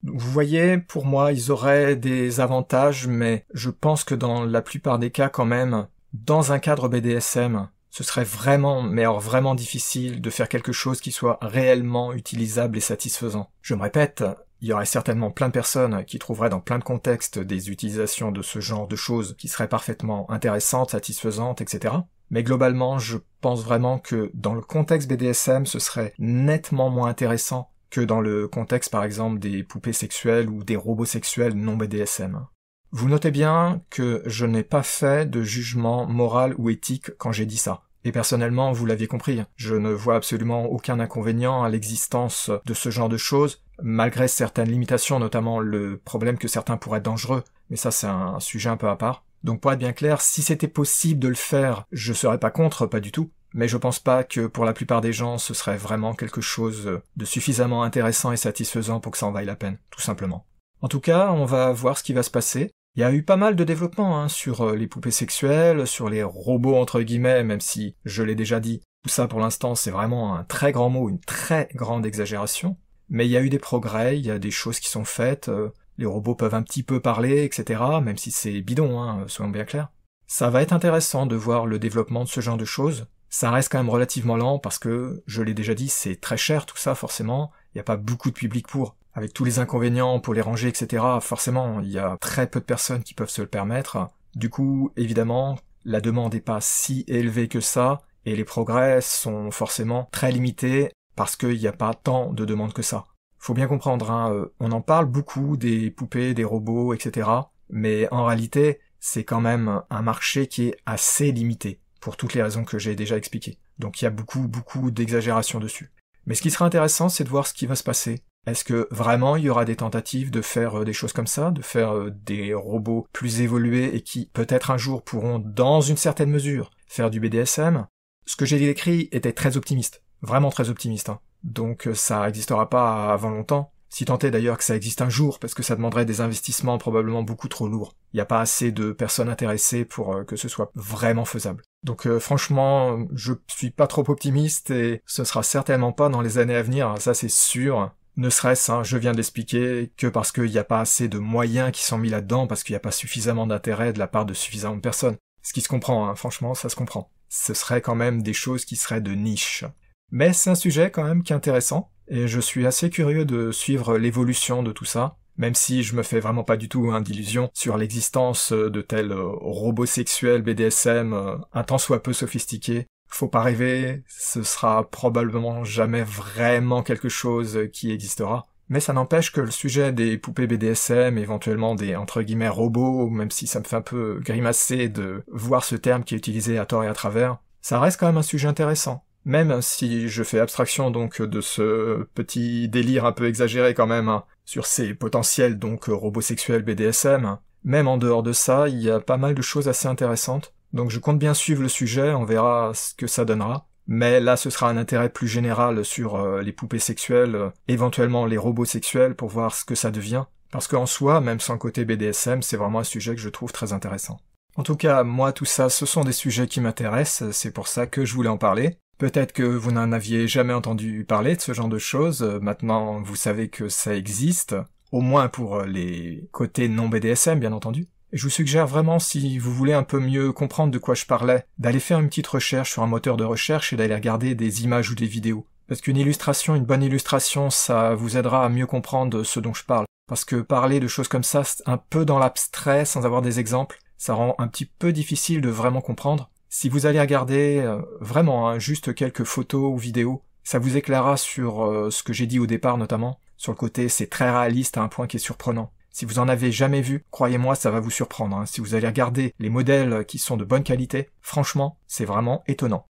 vous voyez, pour moi, ils auraient des avantages, mais je pense que dans la plupart des cas quand même, dans un cadre BDSM, ce serait vraiment, mais alors vraiment difficile de faire quelque chose qui soit réellement utilisable et satisfaisant. Je me répète, il y aurait certainement plein de personnes qui trouveraient dans plein de contextes des utilisations de ce genre de choses qui seraient parfaitement intéressantes, satisfaisantes, etc. Mais globalement, je pense vraiment que dans le contexte BDSM, ce serait nettement moins intéressant que dans le contexte par exemple des poupées sexuelles ou des robots sexuels non BDSM. Vous notez bien que je n'ai pas fait de jugement moral ou éthique quand j'ai dit ça. Et personnellement, vous l'aviez compris, je ne vois absolument aucun inconvénient à l'existence de ce genre de choses, malgré certaines limitations, notamment le problème que certains pourraient être dangereux, mais ça c'est un sujet un peu à part. Donc pour être bien clair, si c'était possible de le faire, je serais pas contre, pas du tout mais je pense pas que pour la plupart des gens ce serait vraiment quelque chose de suffisamment intéressant et satisfaisant pour que ça en vaille la peine, tout simplement. En tout cas, on va voir ce qui va se passer. Il y a eu pas mal de développements hein, sur euh, les poupées sexuelles, sur les robots entre guillemets, même si je l'ai déjà dit, tout ça pour l'instant c'est vraiment un très grand mot, une très grande exagération. Mais il y a eu des progrès, il y a des choses qui sont faites, euh, les robots peuvent un petit peu parler, etc., même si c'est bidon, hein, soyons bien clairs. Ça va être intéressant de voir le développement de ce genre de choses, ça reste quand même relativement lent parce que, je l'ai déjà dit, c'est très cher tout ça forcément, il n'y a pas beaucoup de public pour. Avec tous les inconvénients pour les ranger, etc., forcément, il y a très peu de personnes qui peuvent se le permettre. Du coup, évidemment, la demande n'est pas si élevée que ça, et les progrès sont forcément très limités parce qu'il n'y a pas tant de demandes que ça. Faut bien comprendre, hein, euh, on en parle beaucoup des poupées, des robots, etc., mais en réalité, c'est quand même un marché qui est assez limité pour toutes les raisons que j'ai déjà expliquées. Donc il y a beaucoup, beaucoup d'exagération dessus. Mais ce qui sera intéressant, c'est de voir ce qui va se passer. Est-ce que vraiment il y aura des tentatives de faire euh, des choses comme ça, de faire euh, des robots plus évolués et qui peut-être un jour pourront, dans une certaine mesure, faire du BDSM Ce que j'ai décrit était très optimiste, vraiment très optimiste. Hein. Donc euh, ça n'existera pas avant longtemps. Si tant est d'ailleurs que ça existe un jour, parce que ça demanderait des investissements probablement beaucoup trop lourds. Il n'y a pas assez de personnes intéressées pour que ce soit vraiment faisable. Donc euh, franchement, je suis pas trop optimiste et ce sera certainement pas dans les années à venir, hein, ça c'est sûr. Ne serait-ce, hein, je viens de que parce qu'il n'y a pas assez de moyens qui sont mis là-dedans, parce qu'il n'y a pas suffisamment d'intérêt de la part de suffisamment de personnes. Ce qui se comprend, hein, franchement, ça se comprend. Ce serait quand même des choses qui seraient de niche. Mais c'est un sujet quand même qui est intéressant, et je suis assez curieux de suivre l'évolution de tout ça, même si je me fais vraiment pas du tout hein, dillusion sur l'existence euh, de tels euh, robots sexuels BDSM euh, un tant soit peu sophistiqués. Faut pas rêver, ce sera probablement jamais vraiment quelque chose qui existera. Mais ça n'empêche que le sujet des poupées BDSM, éventuellement des entre guillemets robots, même si ça me fait un peu grimacer de voir ce terme qui est utilisé à tort et à travers, ça reste quand même un sujet intéressant. Même si je fais abstraction donc de ce petit délire un peu exagéré quand même hein, sur ces potentiels donc euh, robots sexuels BDSM. Même en dehors de ça, il y a pas mal de choses assez intéressantes. Donc je compte bien suivre le sujet, on verra ce que ça donnera. Mais là, ce sera un intérêt plus général sur euh, les poupées sexuelles, euh, éventuellement les robots sexuels, pour voir ce que ça devient. Parce qu'en soi, même sans côté BDSM, c'est vraiment un sujet que je trouve très intéressant. En tout cas, moi, tout ça, ce sont des sujets qui m'intéressent, c'est pour ça que je voulais en parler. Peut-être que vous n'en aviez jamais entendu parler de ce genre de choses, maintenant vous savez que ça existe, au moins pour euh, les côtés non BDSM bien entendu. Je vous suggère vraiment, si vous voulez un peu mieux comprendre de quoi je parlais, d'aller faire une petite recherche sur un moteur de recherche et d'aller regarder des images ou des vidéos. Parce qu'une illustration, une bonne illustration, ça vous aidera à mieux comprendre ce dont je parle. Parce que parler de choses comme ça, un peu dans l'abstrait, sans avoir des exemples, ça rend un petit peu difficile de vraiment comprendre. Si vous allez regarder euh, vraiment hein, juste quelques photos ou vidéos, ça vous éclairera sur euh, ce que j'ai dit au départ notamment, sur le côté c'est très réaliste à un point qui est surprenant. Si vous en avez jamais vu, croyez-moi, ça va vous surprendre. Hein. Si vous allez regarder les modèles qui sont de bonne qualité, franchement, c'est vraiment étonnant.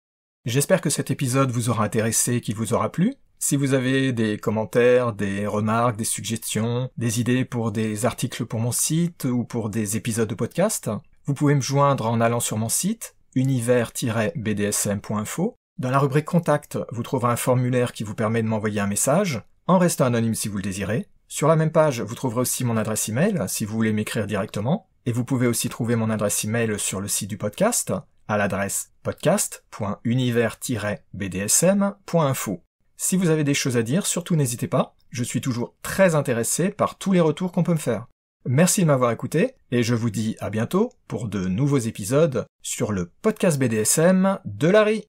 J'espère que cet épisode vous aura intéressé, qu'il vous aura plu. Si vous avez des commentaires, des remarques, des suggestions, des idées pour des articles pour mon site ou pour des épisodes de podcast, vous pouvez me joindre en allant sur mon site univers-bdsm.info. Dans la rubrique Contact, vous trouverez un formulaire qui vous permet de m'envoyer un message, en restant anonyme si vous le désirez. Sur la même page, vous trouverez aussi mon adresse email si vous voulez m'écrire directement. Et vous pouvez aussi trouver mon adresse email sur le site du podcast à l'adresse podcast.univers-bdsm.info. Si vous avez des choses à dire, surtout n'hésitez pas. Je suis toujours très intéressé par tous les retours qu'on peut me faire. Merci de m'avoir écouté et je vous dis à bientôt pour de nouveaux épisodes sur le podcast BDSM de Larry.